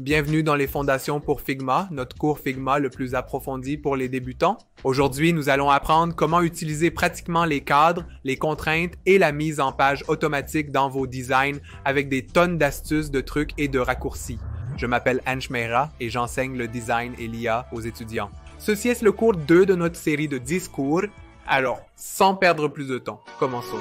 Bienvenue dans les fondations pour Figma, notre cours Figma le plus approfondi pour les débutants. Aujourd'hui, nous allons apprendre comment utiliser pratiquement les cadres, les contraintes et la mise en page automatique dans vos designs avec des tonnes d'astuces, de trucs et de raccourcis. Je m'appelle Anne et j'enseigne le design et l'IA aux étudiants. Ceci est le cours 2 de notre série de 10 cours. Alors, sans perdre plus de temps, commençons.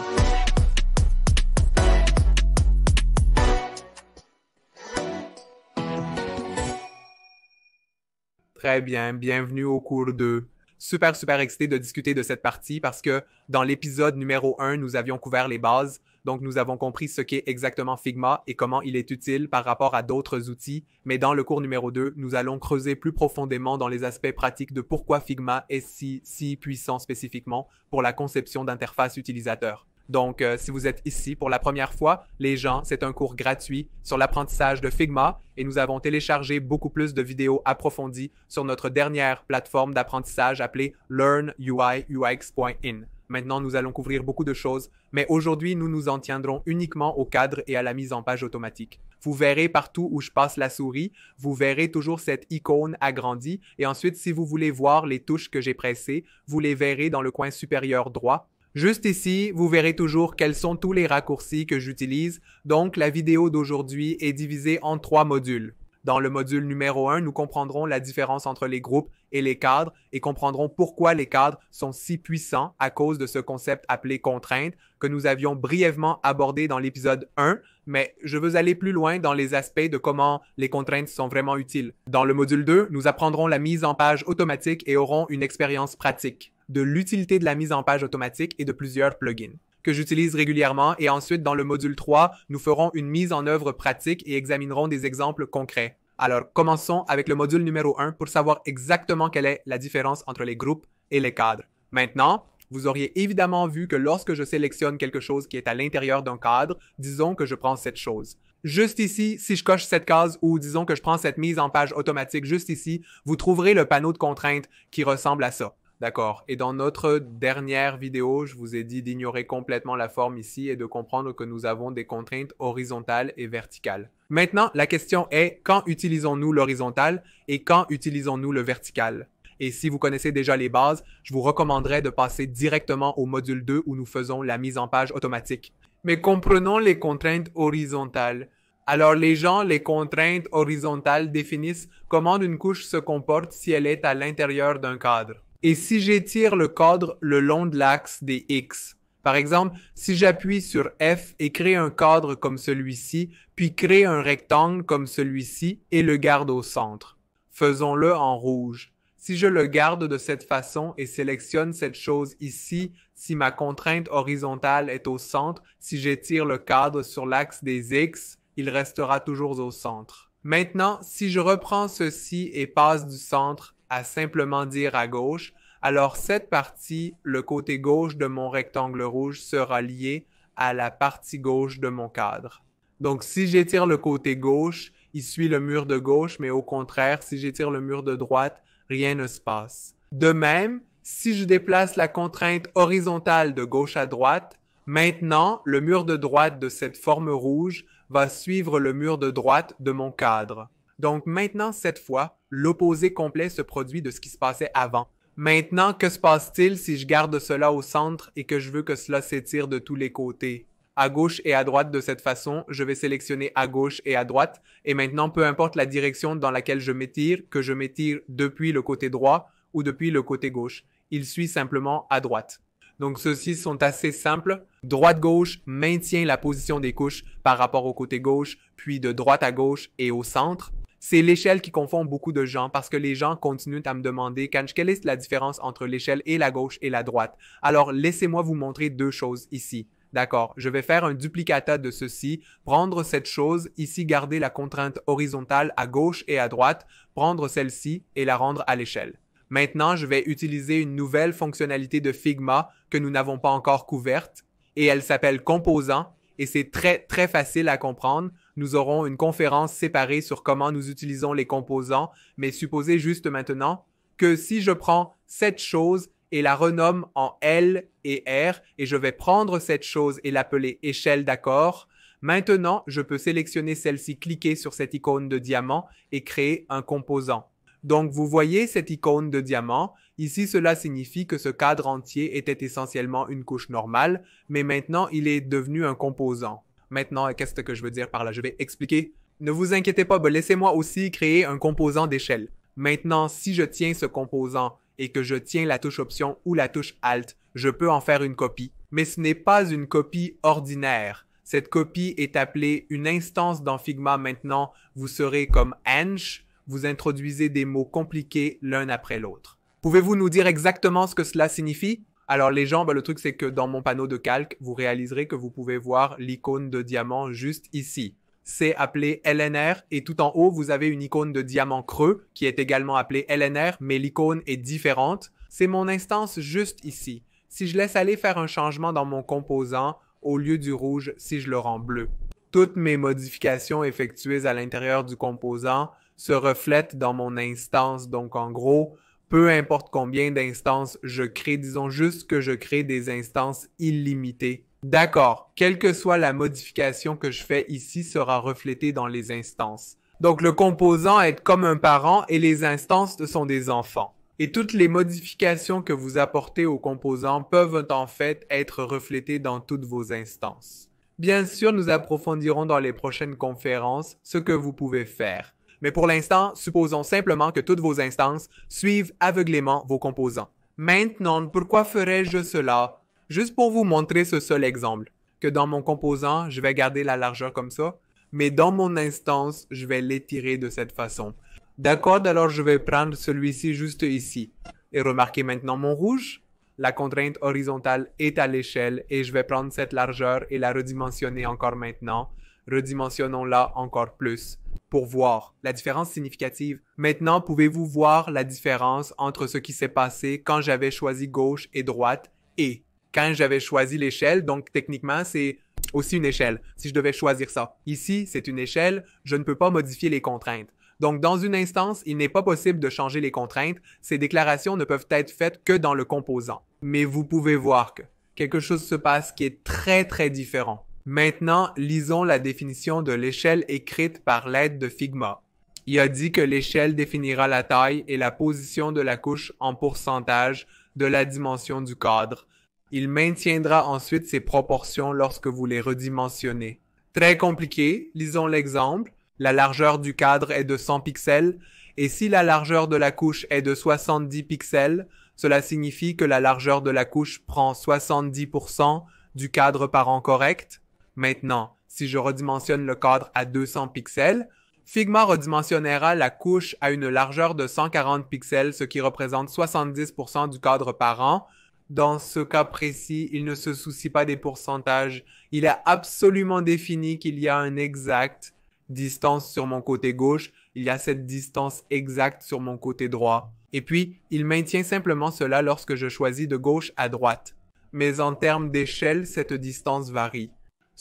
Très bien, bienvenue au cours 2. Super, super excité de discuter de cette partie parce que dans l'épisode numéro 1, nous avions couvert les bases, donc nous avons compris ce qu'est exactement Figma et comment il est utile par rapport à d'autres outils, mais dans le cours numéro 2, nous allons creuser plus profondément dans les aspects pratiques de pourquoi Figma est si, si puissant spécifiquement pour la conception d'interface utilisateur. Donc, euh, si vous êtes ici pour la première fois, les gens, c'est un cours gratuit sur l'apprentissage de Figma et nous avons téléchargé beaucoup plus de vidéos approfondies sur notre dernière plateforme d'apprentissage appelée learnuiux.in. Maintenant, nous allons couvrir beaucoup de choses, mais aujourd'hui, nous nous en tiendrons uniquement au cadre et à la mise en page automatique. Vous verrez partout où je passe la souris, vous verrez toujours cette icône agrandie, et ensuite, si vous voulez voir les touches que j'ai pressées, vous les verrez dans le coin supérieur droit, Juste ici, vous verrez toujours quels sont tous les raccourcis que j'utilise, donc la vidéo d'aujourd'hui est divisée en trois modules. Dans le module numéro 1, nous comprendrons la différence entre les groupes et les cadres et comprendrons pourquoi les cadres sont si puissants à cause de ce concept appelé contrainte que nous avions brièvement abordé dans l'épisode 1, mais je veux aller plus loin dans les aspects de comment les contraintes sont vraiment utiles. Dans le module 2, nous apprendrons la mise en page automatique et aurons une expérience pratique de l'utilité de la mise en page automatique et de plusieurs plugins que j'utilise régulièrement et ensuite dans le module 3, nous ferons une mise en œuvre pratique et examinerons des exemples concrets. Alors commençons avec le module numéro 1 pour savoir exactement quelle est la différence entre les groupes et les cadres. Maintenant, vous auriez évidemment vu que lorsque je sélectionne quelque chose qui est à l'intérieur d'un cadre, disons que je prends cette chose. Juste ici, si je coche cette case ou disons que je prends cette mise en page automatique juste ici, vous trouverez le panneau de contraintes qui ressemble à ça. D'accord. Et dans notre dernière vidéo, je vous ai dit d'ignorer complètement la forme ici et de comprendre que nous avons des contraintes horizontales et verticales. Maintenant, la question est quand utilisons-nous l'horizontal et quand utilisons-nous le vertical? Et si vous connaissez déjà les bases, je vous recommanderais de passer directement au module 2 où nous faisons la mise en page automatique. Mais comprenons les contraintes horizontales. Alors les gens, les contraintes horizontales définissent comment une couche se comporte si elle est à l'intérieur d'un cadre. Et si j'étire le cadre le long de l'axe des X, par exemple, si j'appuie sur F et crée un cadre comme celui-ci, puis crée un rectangle comme celui-ci et le garde au centre. Faisons-le en rouge. Si je le garde de cette façon et sélectionne cette chose ici, si ma contrainte horizontale est au centre, si j'étire le cadre sur l'axe des X, il restera toujours au centre. Maintenant, si je reprends ceci et passe du centre à simplement dire à gauche, alors cette partie, le côté gauche de mon rectangle rouge sera lié à la partie gauche de mon cadre. Donc si j'étire le côté gauche, il suit le mur de gauche, mais au contraire, si j'étire le mur de droite, rien ne se passe. De même, si je déplace la contrainte horizontale de gauche à droite, maintenant le mur de droite de cette forme rouge va suivre le mur de droite de mon cadre. Donc maintenant, cette fois, l'opposé complet se produit de ce qui se passait avant. Maintenant, que se passe-t-il si je garde cela au centre et que je veux que cela s'étire de tous les côtés? à gauche et à droite de cette façon, je vais sélectionner à gauche et à droite. Et maintenant, peu importe la direction dans laquelle je m'étire, que je m'étire depuis le côté droit ou depuis le côté gauche, il suit simplement à droite. Donc ceux-ci sont assez simples. Droite-gauche maintient la position des couches par rapport au côté gauche, puis de droite à gauche et au centre c'est l'échelle qui confond beaucoup de gens parce que les gens continuent à me demander, Kanch, quelle est la différence entre l'échelle et la gauche et la droite? Alors, laissez-moi vous montrer deux choses ici. D'accord, je vais faire un duplicata de ceci, prendre cette chose, ici garder la contrainte horizontale à gauche et à droite, prendre celle-ci et la rendre à l'échelle. Maintenant, je vais utiliser une nouvelle fonctionnalité de Figma que nous n'avons pas encore couverte, et elle s'appelle composant, et c'est très très facile à comprendre nous aurons une conférence séparée sur comment nous utilisons les composants, mais supposez juste maintenant que si je prends cette chose et la renomme en L et R, et je vais prendre cette chose et l'appeler échelle d'accord, maintenant je peux sélectionner celle-ci, cliquer sur cette icône de diamant et créer un composant. Donc vous voyez cette icône de diamant, ici cela signifie que ce cadre entier était essentiellement une couche normale, mais maintenant il est devenu un composant. Maintenant, qu'est-ce que je veux dire par là Je vais expliquer. Ne vous inquiétez pas, bah, laissez-moi aussi créer un composant d'échelle. Maintenant, si je tiens ce composant et que je tiens la touche Option ou la touche Alt, je peux en faire une copie. Mais ce n'est pas une copie ordinaire. Cette copie est appelée une instance dans Figma maintenant. Vous serez comme Ange, vous introduisez des mots compliqués l'un après l'autre. Pouvez-vous nous dire exactement ce que cela signifie alors les gens, le truc c'est que dans mon panneau de calque, vous réaliserez que vous pouvez voir l'icône de diamant juste ici. C'est appelé LNR et tout en haut, vous avez une icône de diamant creux qui est également appelée LNR, mais l'icône est différente. C'est mon instance juste ici. Si je laisse aller faire un changement dans mon composant, au lieu du rouge, si je le rends bleu. Toutes mes modifications effectuées à l'intérieur du composant se reflètent dans mon instance. Donc en gros, peu importe combien d'instances je crée, disons juste que je crée des instances illimitées. D'accord, quelle que soit la modification que je fais ici sera reflétée dans les instances. Donc le composant est comme un parent et les instances sont des enfants. Et toutes les modifications que vous apportez au composant peuvent en fait être reflétées dans toutes vos instances. Bien sûr, nous approfondirons dans les prochaines conférences ce que vous pouvez faire. Mais pour l'instant, supposons simplement que toutes vos instances suivent aveuglément vos composants. Maintenant, pourquoi ferais-je cela Juste pour vous montrer ce seul exemple, que dans mon composant, je vais garder la largeur comme ça, mais dans mon instance, je vais l'étirer de cette façon. D'accord, alors je vais prendre celui-ci juste ici. Et remarquez maintenant mon rouge. La contrainte horizontale est à l'échelle et je vais prendre cette largeur et la redimensionner encore maintenant redimensionnons-la encore plus pour voir la différence significative. Maintenant, pouvez-vous voir la différence entre ce qui s'est passé quand j'avais choisi gauche et droite et quand j'avais choisi l'échelle? Donc, techniquement, c'est aussi une échelle, si je devais choisir ça. Ici, c'est une échelle, je ne peux pas modifier les contraintes. Donc, dans une instance, il n'est pas possible de changer les contraintes. Ces déclarations ne peuvent être faites que dans le composant. Mais vous pouvez voir que quelque chose se passe qui est très, très différent Maintenant, lisons la définition de l'échelle écrite par l'aide de Figma. Il a dit que l'échelle définira la taille et la position de la couche en pourcentage de la dimension du cadre. Il maintiendra ensuite ses proportions lorsque vous les redimensionnez. Très compliqué, lisons l'exemple. La largeur du cadre est de 100 pixels et si la largeur de la couche est de 70 pixels, cela signifie que la largeur de la couche prend 70% du cadre par an correct Maintenant, si je redimensionne le cadre à 200 pixels, Figma redimensionnera la couche à une largeur de 140 pixels, ce qui représente 70% du cadre par an. Dans ce cas précis, il ne se soucie pas des pourcentages. Il a absolument défini qu'il y a une exacte distance sur mon côté gauche, il y a cette distance exacte sur mon côté droit. Et puis, il maintient simplement cela lorsque je choisis de gauche à droite. Mais en termes d'échelle, cette distance varie.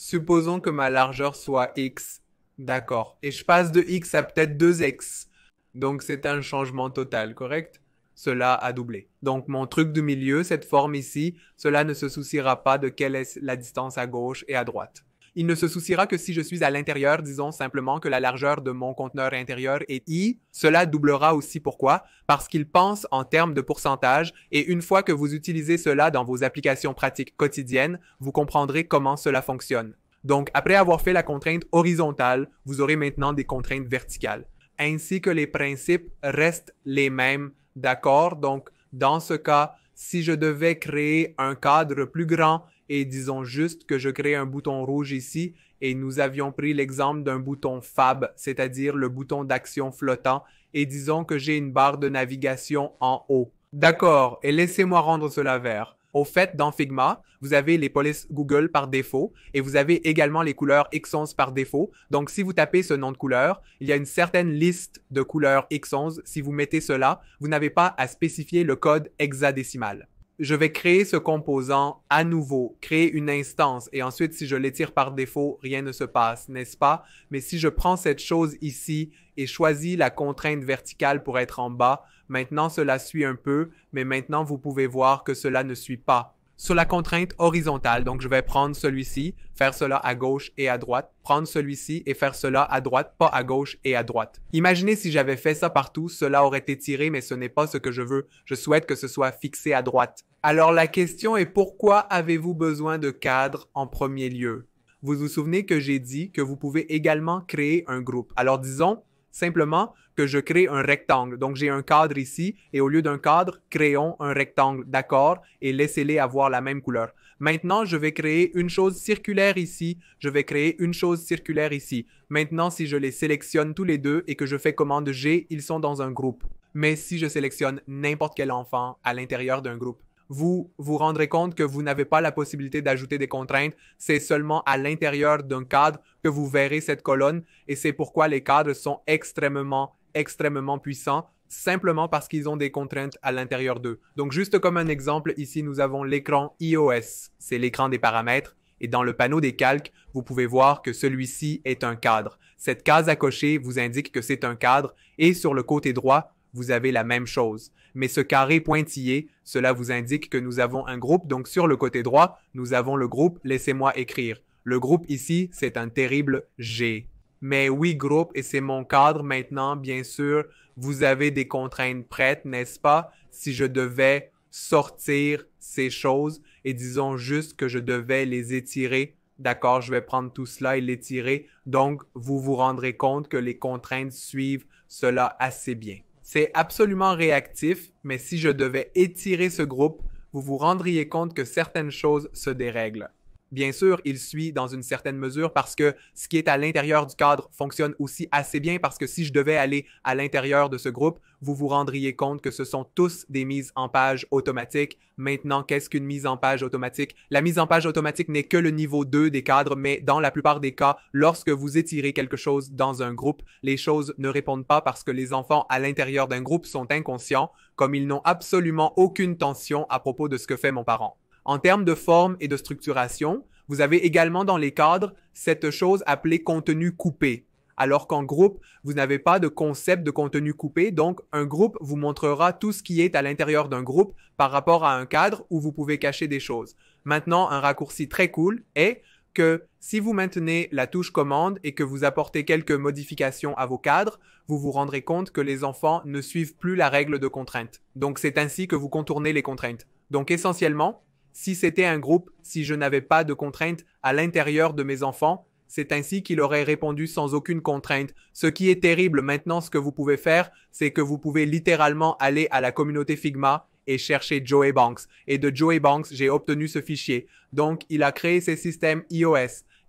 Supposons que ma largeur soit x. D'accord. Et je passe de x à peut-être 2x. Donc c'est un changement total, correct Cela a doublé. Donc mon truc du milieu, cette forme ici, cela ne se souciera pas de quelle est la distance à gauche et à droite. Il ne se souciera que si je suis à l'intérieur, disons simplement que la largeur de mon conteneur intérieur est I. Cela doublera aussi pourquoi Parce qu'il pense en termes de pourcentage et une fois que vous utilisez cela dans vos applications pratiques quotidiennes, vous comprendrez comment cela fonctionne. Donc après avoir fait la contrainte horizontale, vous aurez maintenant des contraintes verticales. Ainsi que les principes restent les mêmes, d'accord Donc dans ce cas, si je devais créer un cadre plus grand, et disons juste que je crée un bouton rouge ici et nous avions pris l'exemple d'un bouton FAB, c'est-à-dire le bouton d'action flottant et disons que j'ai une barre de navigation en haut. D'accord, et laissez-moi rendre cela vert. Au fait, dans Figma, vous avez les polices Google par défaut et vous avez également les couleurs X11 par défaut. Donc, si vous tapez ce nom de couleur, il y a une certaine liste de couleurs X11. Si vous mettez cela, vous n'avez pas à spécifier le code hexadécimal je vais créer ce composant à nouveau, créer une instance, et ensuite, si je l'étire par défaut, rien ne se passe, n'est-ce pas? Mais si je prends cette chose ici et choisis la contrainte verticale pour être en bas, maintenant cela suit un peu, mais maintenant vous pouvez voir que cela ne suit pas sur la contrainte horizontale. Donc, je vais prendre celui-ci, faire cela à gauche et à droite, prendre celui-ci et faire cela à droite, pas à gauche et à droite. Imaginez si j'avais fait ça partout, cela aurait été tiré, mais ce n'est pas ce que je veux. Je souhaite que ce soit fixé à droite. Alors, la question est pourquoi avez-vous besoin de cadres en premier lieu? Vous vous souvenez que j'ai dit que vous pouvez également créer un groupe. Alors, disons simplement, que je crée un rectangle. Donc j'ai un cadre ici et au lieu d'un cadre, créons un rectangle, d'accord, et laissez-les avoir la même couleur. Maintenant, je vais créer une chose circulaire ici, je vais créer une chose circulaire ici. Maintenant, si je les sélectionne tous les deux et que je fais commande G, ils sont dans un groupe. Mais si je sélectionne n'importe quel enfant à l'intérieur d'un groupe, vous vous rendrez compte que vous n'avez pas la possibilité d'ajouter des contraintes. C'est seulement à l'intérieur d'un cadre que vous verrez cette colonne et c'est pourquoi les cadres sont extrêmement, extrêmement puissants simplement parce qu'ils ont des contraintes à l'intérieur d'eux. Donc juste comme un exemple, ici nous avons l'écran iOS, c'est l'écran des paramètres, et dans le panneau des calques, vous pouvez voir que celui-ci est un cadre. Cette case à cocher vous indique que c'est un cadre, et sur le côté droit, vous avez la même chose. Mais ce carré pointillé, cela vous indique que nous avons un groupe, donc sur le côté droit, nous avons le groupe Laissez-moi écrire. Le groupe ici, c'est un terrible G. Mais oui, groupe, et c'est mon cadre maintenant, bien sûr, vous avez des contraintes prêtes, n'est-ce pas? Si je devais sortir ces choses et disons juste que je devais les étirer, d'accord, je vais prendre tout cela et l'étirer. Donc, vous vous rendrez compte que les contraintes suivent cela assez bien. C'est absolument réactif, mais si je devais étirer ce groupe, vous vous rendriez compte que certaines choses se dérèglent. Bien sûr, il suit dans une certaine mesure parce que ce qui est à l'intérieur du cadre fonctionne aussi assez bien parce que si je devais aller à l'intérieur de ce groupe, vous vous rendriez compte que ce sont tous des mises en page automatiques. Maintenant, qu'est-ce qu'une mise en page automatique La mise en page automatique n'est que le niveau 2 des cadres, mais dans la plupart des cas, lorsque vous étirez quelque chose dans un groupe, les choses ne répondent pas parce que les enfants à l'intérieur d'un groupe sont inconscients, comme ils n'ont absolument aucune tension à propos de ce que fait mon parent. En termes de forme et de structuration, vous avez également dans les cadres cette chose appelée contenu coupé. Alors qu'en groupe, vous n'avez pas de concept de contenu coupé, donc un groupe vous montrera tout ce qui est à l'intérieur d'un groupe par rapport à un cadre où vous pouvez cacher des choses. Maintenant, un raccourci très cool est que si vous maintenez la touche commande et que vous apportez quelques modifications à vos cadres, vous vous rendrez compte que les enfants ne suivent plus la règle de contrainte. Donc c'est ainsi que vous contournez les contraintes. Donc essentiellement, si c'était un groupe, si je n'avais pas de contraintes à l'intérieur de mes enfants, c'est ainsi qu'il aurait répondu sans aucune contrainte. Ce qui est terrible maintenant, ce que vous pouvez faire, c'est que vous pouvez littéralement aller à la communauté Figma et chercher Joey Banks. Et de Joey Banks, j'ai obtenu ce fichier. Donc, il a créé ses systèmes iOS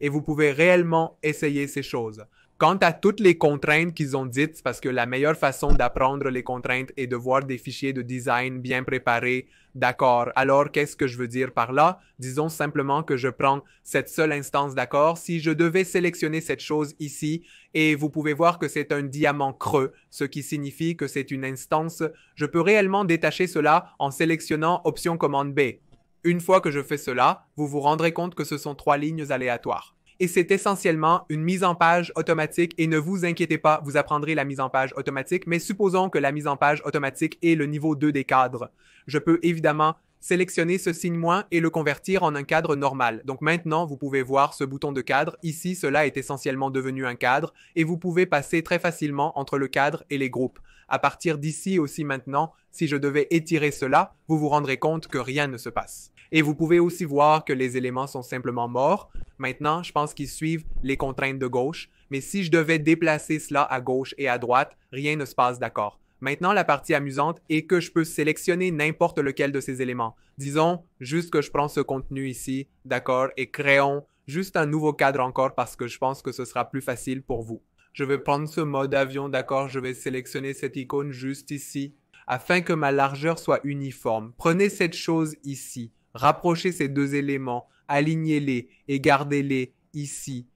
et vous pouvez réellement essayer ces choses. Quant à toutes les contraintes qu'ils ont dites, parce que la meilleure façon d'apprendre les contraintes est de voir des fichiers de design bien préparés, d'accord. Alors, qu'est-ce que je veux dire par là? Disons simplement que je prends cette seule instance d'accord. Si je devais sélectionner cette chose ici, et vous pouvez voir que c'est un diamant creux, ce qui signifie que c'est une instance, je peux réellement détacher cela en sélectionnant option commande B. Une fois que je fais cela, vous vous rendrez compte que ce sont trois lignes aléatoires et c'est essentiellement une mise en page automatique et ne vous inquiétez pas, vous apprendrez la mise en page automatique, mais supposons que la mise en page automatique est le niveau 2 des cadres. Je peux évidemment sélectionner ce signe moins et le convertir en un cadre normal. Donc maintenant, vous pouvez voir ce bouton de cadre. Ici, cela est essentiellement devenu un cadre et vous pouvez passer très facilement entre le cadre et les groupes. À partir d'ici aussi maintenant, si je devais étirer cela, vous vous rendrez compte que rien ne se passe. Et vous pouvez aussi voir que les éléments sont simplement morts. Maintenant, je pense qu'ils suivent les contraintes de gauche. Mais si je devais déplacer cela à gauche et à droite, rien ne se passe d'accord. Maintenant, la partie amusante est que je peux sélectionner n'importe lequel de ces éléments. Disons juste que je prends ce contenu ici, d'accord, et créons juste un nouveau cadre encore parce que je pense que ce sera plus facile pour vous. Je vais prendre ce mode avion, d'accord, je vais sélectionner cette icône juste ici afin que ma largeur soit uniforme. Prenez cette chose ici, rapprochez ces deux éléments, alignez-les et gardez-les ici.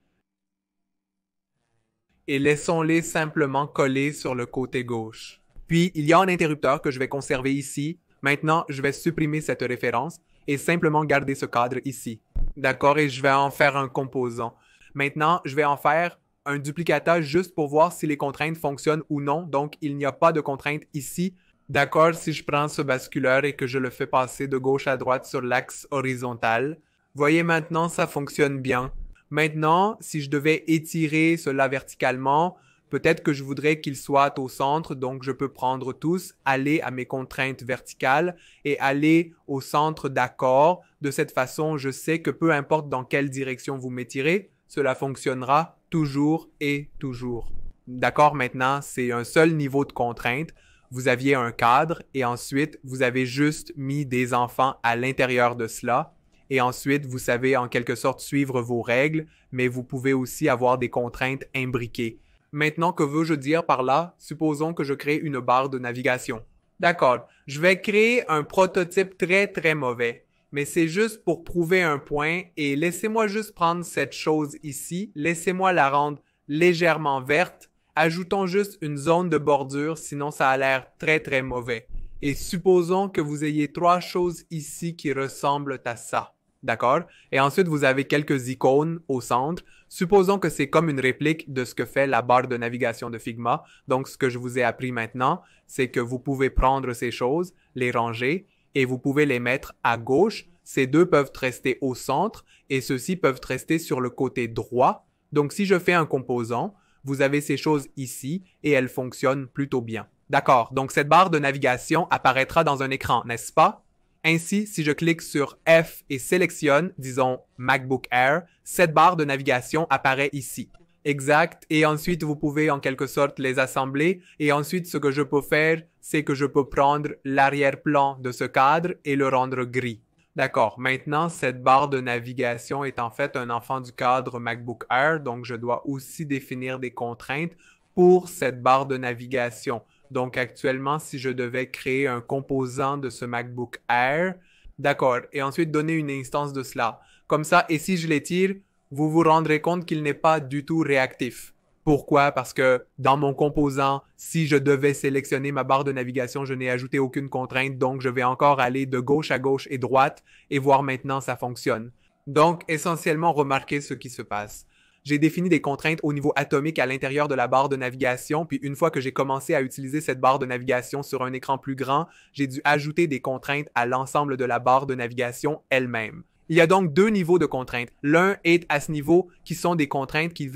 Et laissons-les simplement coller sur le côté gauche. Puis il y a un interrupteur que je vais conserver ici. Maintenant, je vais supprimer cette référence et simplement garder ce cadre ici. D'accord Et je vais en faire un composant. Maintenant, je vais en faire un duplicata juste pour voir si les contraintes fonctionnent ou non. Donc, il n'y a pas de contrainte ici. D'accord, si je prends ce basculeur et que je le fais passer de gauche à droite sur l'axe horizontal. Voyez maintenant, ça fonctionne bien. Maintenant, si je devais étirer cela verticalement, Peut-être que je voudrais qu'ils soient au centre, donc je peux prendre tous, aller à mes contraintes verticales et aller au centre d'accord. De cette façon, je sais que peu importe dans quelle direction vous m'étirez, cela fonctionnera toujours et toujours. D'accord, maintenant, c'est un seul niveau de contrainte. Vous aviez un cadre et ensuite, vous avez juste mis des enfants à l'intérieur de cela. Et ensuite, vous savez en quelque sorte suivre vos règles, mais vous pouvez aussi avoir des contraintes imbriquées. Maintenant, que veux-je dire par là? Supposons que je crée une barre de navigation. D'accord. Je vais créer un prototype très très mauvais. Mais c'est juste pour prouver un point et laissez-moi juste prendre cette chose ici. Laissez-moi la rendre légèrement verte. Ajoutons juste une zone de bordure, sinon ça a l'air très très mauvais. Et supposons que vous ayez trois choses ici qui ressemblent à ça d'accord Et ensuite, vous avez quelques icônes au centre. Supposons que c'est comme une réplique de ce que fait la barre de navigation de Figma. Donc, ce que je vous ai appris maintenant, c'est que vous pouvez prendre ces choses, les ranger, et vous pouvez les mettre à gauche. Ces deux peuvent rester au centre, et ceux-ci peuvent rester sur le côté droit. Donc, si je fais un composant, vous avez ces choses ici, et elles fonctionnent plutôt bien. D'accord, donc cette barre de navigation apparaîtra dans un écran, n'est-ce pas ainsi, si je clique sur F et sélectionne, disons MacBook Air, cette barre de navigation apparaît ici. Exact. Et ensuite, vous pouvez en quelque sorte les assembler. Et ensuite, ce que je peux faire, c'est que je peux prendre l'arrière-plan de ce cadre et le rendre gris. D'accord. Maintenant, cette barre de navigation est en fait un enfant du cadre MacBook Air, donc je dois aussi définir des contraintes pour cette barre de navigation. Donc actuellement, si je devais créer un composant de ce MacBook Air, d'accord, et ensuite donner une instance de cela. Comme ça, et si je l'étire, vous vous rendrez compte qu'il n'est pas du tout réactif. Pourquoi Parce que dans mon composant, si je devais sélectionner ma barre de navigation, je n'ai ajouté aucune contrainte, donc je vais encore aller de gauche à gauche et droite et voir maintenant ça fonctionne. Donc essentiellement remarquez ce qui se passe. J'ai défini des contraintes au niveau atomique à l'intérieur de la barre de navigation, puis une fois que j'ai commencé à utiliser cette barre de navigation sur un écran plus grand, j'ai dû ajouter des contraintes à l'ensemble de la barre de navigation elle-même. Il y a donc deux niveaux de contraintes. L'un est à ce niveau qui sont des contraintes qui,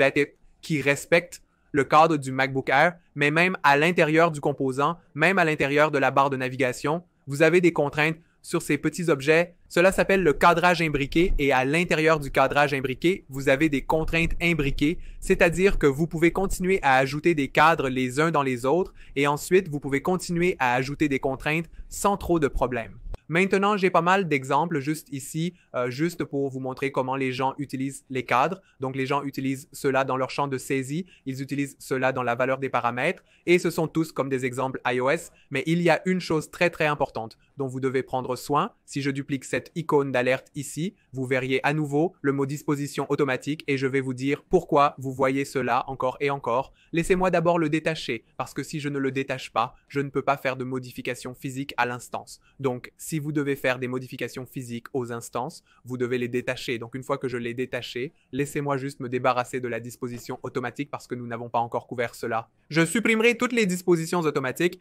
qui respectent le cadre du MacBook Air, mais même à l'intérieur du composant, même à l'intérieur de la barre de navigation, vous avez des contraintes sur ces petits objets. Cela s'appelle le cadrage imbriqué et à l'intérieur du cadrage imbriqué, vous avez des contraintes imbriquées, c'est-à-dire que vous pouvez continuer à ajouter des cadres les uns dans les autres et ensuite vous pouvez continuer à ajouter des contraintes sans trop de problèmes. Maintenant, j'ai pas mal d'exemples juste ici, euh, juste pour vous montrer comment les gens utilisent les cadres. Donc, les gens utilisent cela dans leur champ de saisie, ils utilisent cela dans la valeur des paramètres, et ce sont tous comme des exemples iOS, mais il y a une chose très très importante dont vous devez prendre soin. Si je duplique cette icône d'alerte ici, vous verriez à nouveau le mot disposition automatique et je vais vous dire pourquoi vous voyez cela encore et encore. Laissez-moi d'abord le détacher parce que si je ne le détache pas, je ne peux pas faire de modifications physiques à l'instance. Donc si vous devez faire des modifications physiques aux instances, vous devez les détacher. Donc une fois que je l'ai détaché, laissez-moi juste me débarrasser de la disposition automatique parce que nous n'avons pas encore couvert cela. Je supprimerai toutes les dispositions automatiques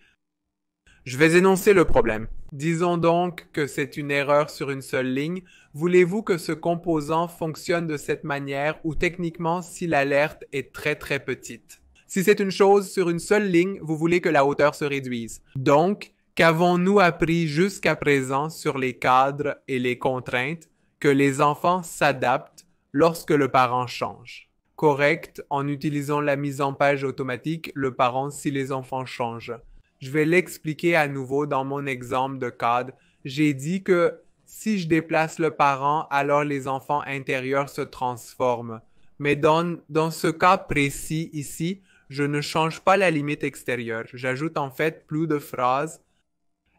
je vais énoncer le problème. Disons donc que c'est une erreur sur une seule ligne. Voulez-vous que ce composant fonctionne de cette manière ou techniquement si l'alerte est très très petite? Si c'est une chose sur une seule ligne, vous voulez que la hauteur se réduise. Donc, qu'avons-nous appris jusqu'à présent sur les cadres et les contraintes que les enfants s'adaptent lorsque le parent change? Correct, en utilisant la mise en page automatique, le parent si les enfants changent. Je vais l'expliquer à nouveau dans mon exemple de cadre. J'ai dit que si je déplace le parent, alors les enfants intérieurs se transforment. Mais dans, dans ce cas précis ici, je ne change pas la limite extérieure. J'ajoute en fait plus de phrases.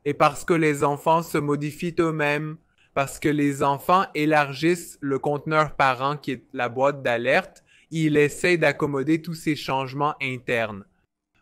Et parce que les enfants se modifient eux-mêmes, parce que les enfants élargissent le conteneur parent qui est la boîte d'alerte, il essaie d'accommoder tous ces changements internes.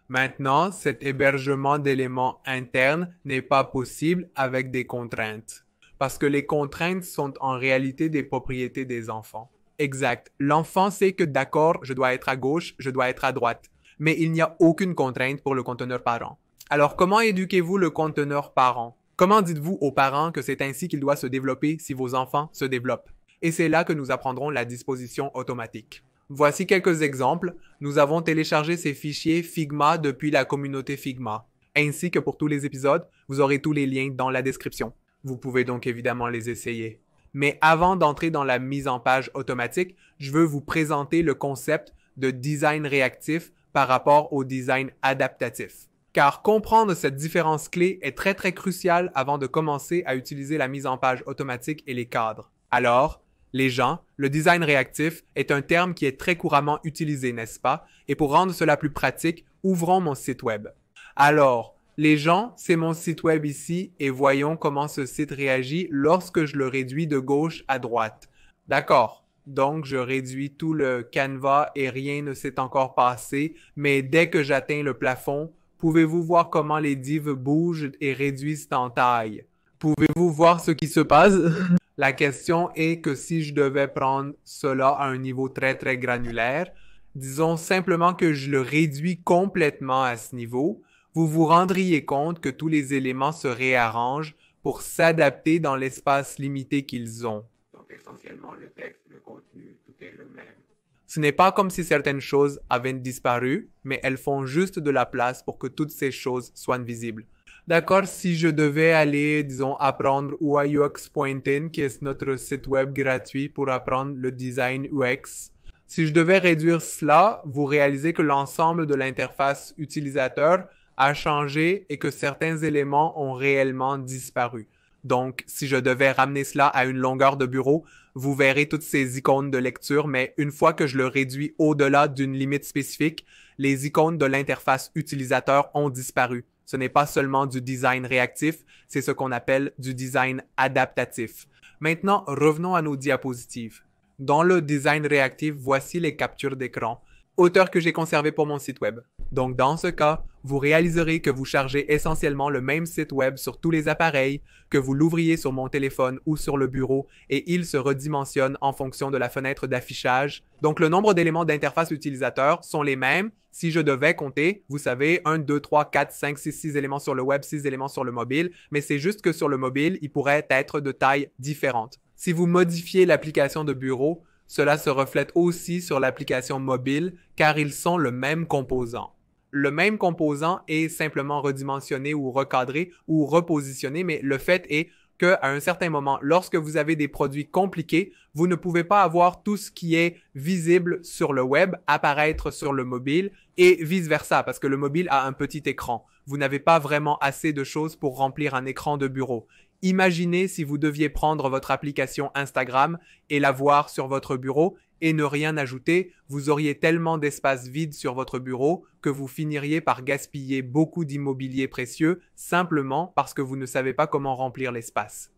Maintenant, cet hébergement d'éléments internes n'est pas possible avec des contraintes, parce que les contraintes sont en réalité des propriétés des enfants. Exact. L'enfant sait que d'accord, je dois être à gauche, je dois être à droite, mais il n'y a aucune contrainte pour le conteneur parent. Alors comment éduquez-vous le conteneur parent Comment dites-vous aux parents que c'est ainsi qu'il doit se développer si vos enfants se développent Et c'est là que nous apprendrons la disposition automatique. Voici quelques exemples. Nous avons téléchargé ces fichiers Figma depuis la communauté Figma. Ainsi que pour tous les épisodes, vous aurez tous les liens dans la description. Vous pouvez donc évidemment les essayer. Mais avant d'entrer dans la mise en page automatique, je veux vous présenter le concept de design réactif par rapport au design adaptatif. Car comprendre cette différence clé est très très crucial avant de commencer à utiliser la mise en page automatique et les cadres. Alors, les gens, le design réactif est un terme qui est très couramment utilisé, n'est-ce pas Et pour rendre cela plus pratique, ouvrons mon site web. Alors, les gens, c'est mon site web ici et voyons comment ce site réagit lorsque je le réduis de gauche à droite. D'accord. Donc, je réduis tout le canevas et rien ne s'est encore passé, mais dès que j'atteins le plafond, pouvez-vous voir comment les divs bougent et réduisent en taille? Pouvez-vous voir ce qui se passe? La question est que si je devais prendre cela à un niveau très, très granulaire, disons simplement que je le réduis complètement à ce niveau, vous vous rendriez compte que tous les éléments se réarrangent pour s'adapter dans l'espace limité qu'ils ont. Donc le texte, le contenu, tout est le même. Ce n'est pas comme si certaines choses avaient disparu, mais elles font juste de la place pour que toutes ces choses soient visibles d'accord, si je devais aller, disons, apprendre UIUX.in, qui est notre site web gratuit pour apprendre le design UX, si je devais réduire cela, vous réalisez que l'ensemble de l'interface utilisateur a changé et que certains éléments ont réellement disparu. Donc, si je devais ramener cela à une longueur de bureau, vous verrez toutes ces icônes de lecture, mais une fois que je le réduis au-delà d'une limite spécifique, les icônes de l'interface utilisateur ont disparu. Ce n'est pas seulement du design réactif, c'est ce qu'on appelle du design adaptatif. Maintenant, revenons à nos diapositives. Dans le design réactif, voici les captures d'écran, hauteur que j'ai conservé pour mon site web. Donc dans ce cas, vous réaliserez que vous chargez essentiellement le même site web sur tous les appareils, que vous l'ouvriez sur mon téléphone ou sur le bureau, et il se redimensionne en fonction de la fenêtre d'affichage. Donc le nombre d'éléments d'interface utilisateur sont les mêmes, si je devais compter, vous savez, 1, 2, 3, 4, 5, 6, 6 éléments sur le web, 6 éléments sur le mobile, mais c'est juste que sur le mobile, ils pourraient être de taille différente. Si vous modifiez l'application de bureau, cela se reflète aussi sur l'application mobile car ils sont le même composant. Le même composant est simplement redimensionné ou recadré ou repositionné, mais le fait est à un certain moment, lorsque vous avez des produits compliqués, vous ne pouvez pas avoir tout ce qui est visible sur le web apparaître sur le mobile et vice-versa, parce que le mobile a un petit écran. Vous n'avez pas vraiment assez de choses pour remplir un écran de bureau. Imaginez si vous deviez prendre votre application Instagram et la voir sur votre bureau et ne rien ajouter, vous auriez tellement d'espace vide sur votre bureau que vous finiriez par gaspiller beaucoup d'immobilier précieux simplement parce que vous ne savez pas comment remplir l'espace.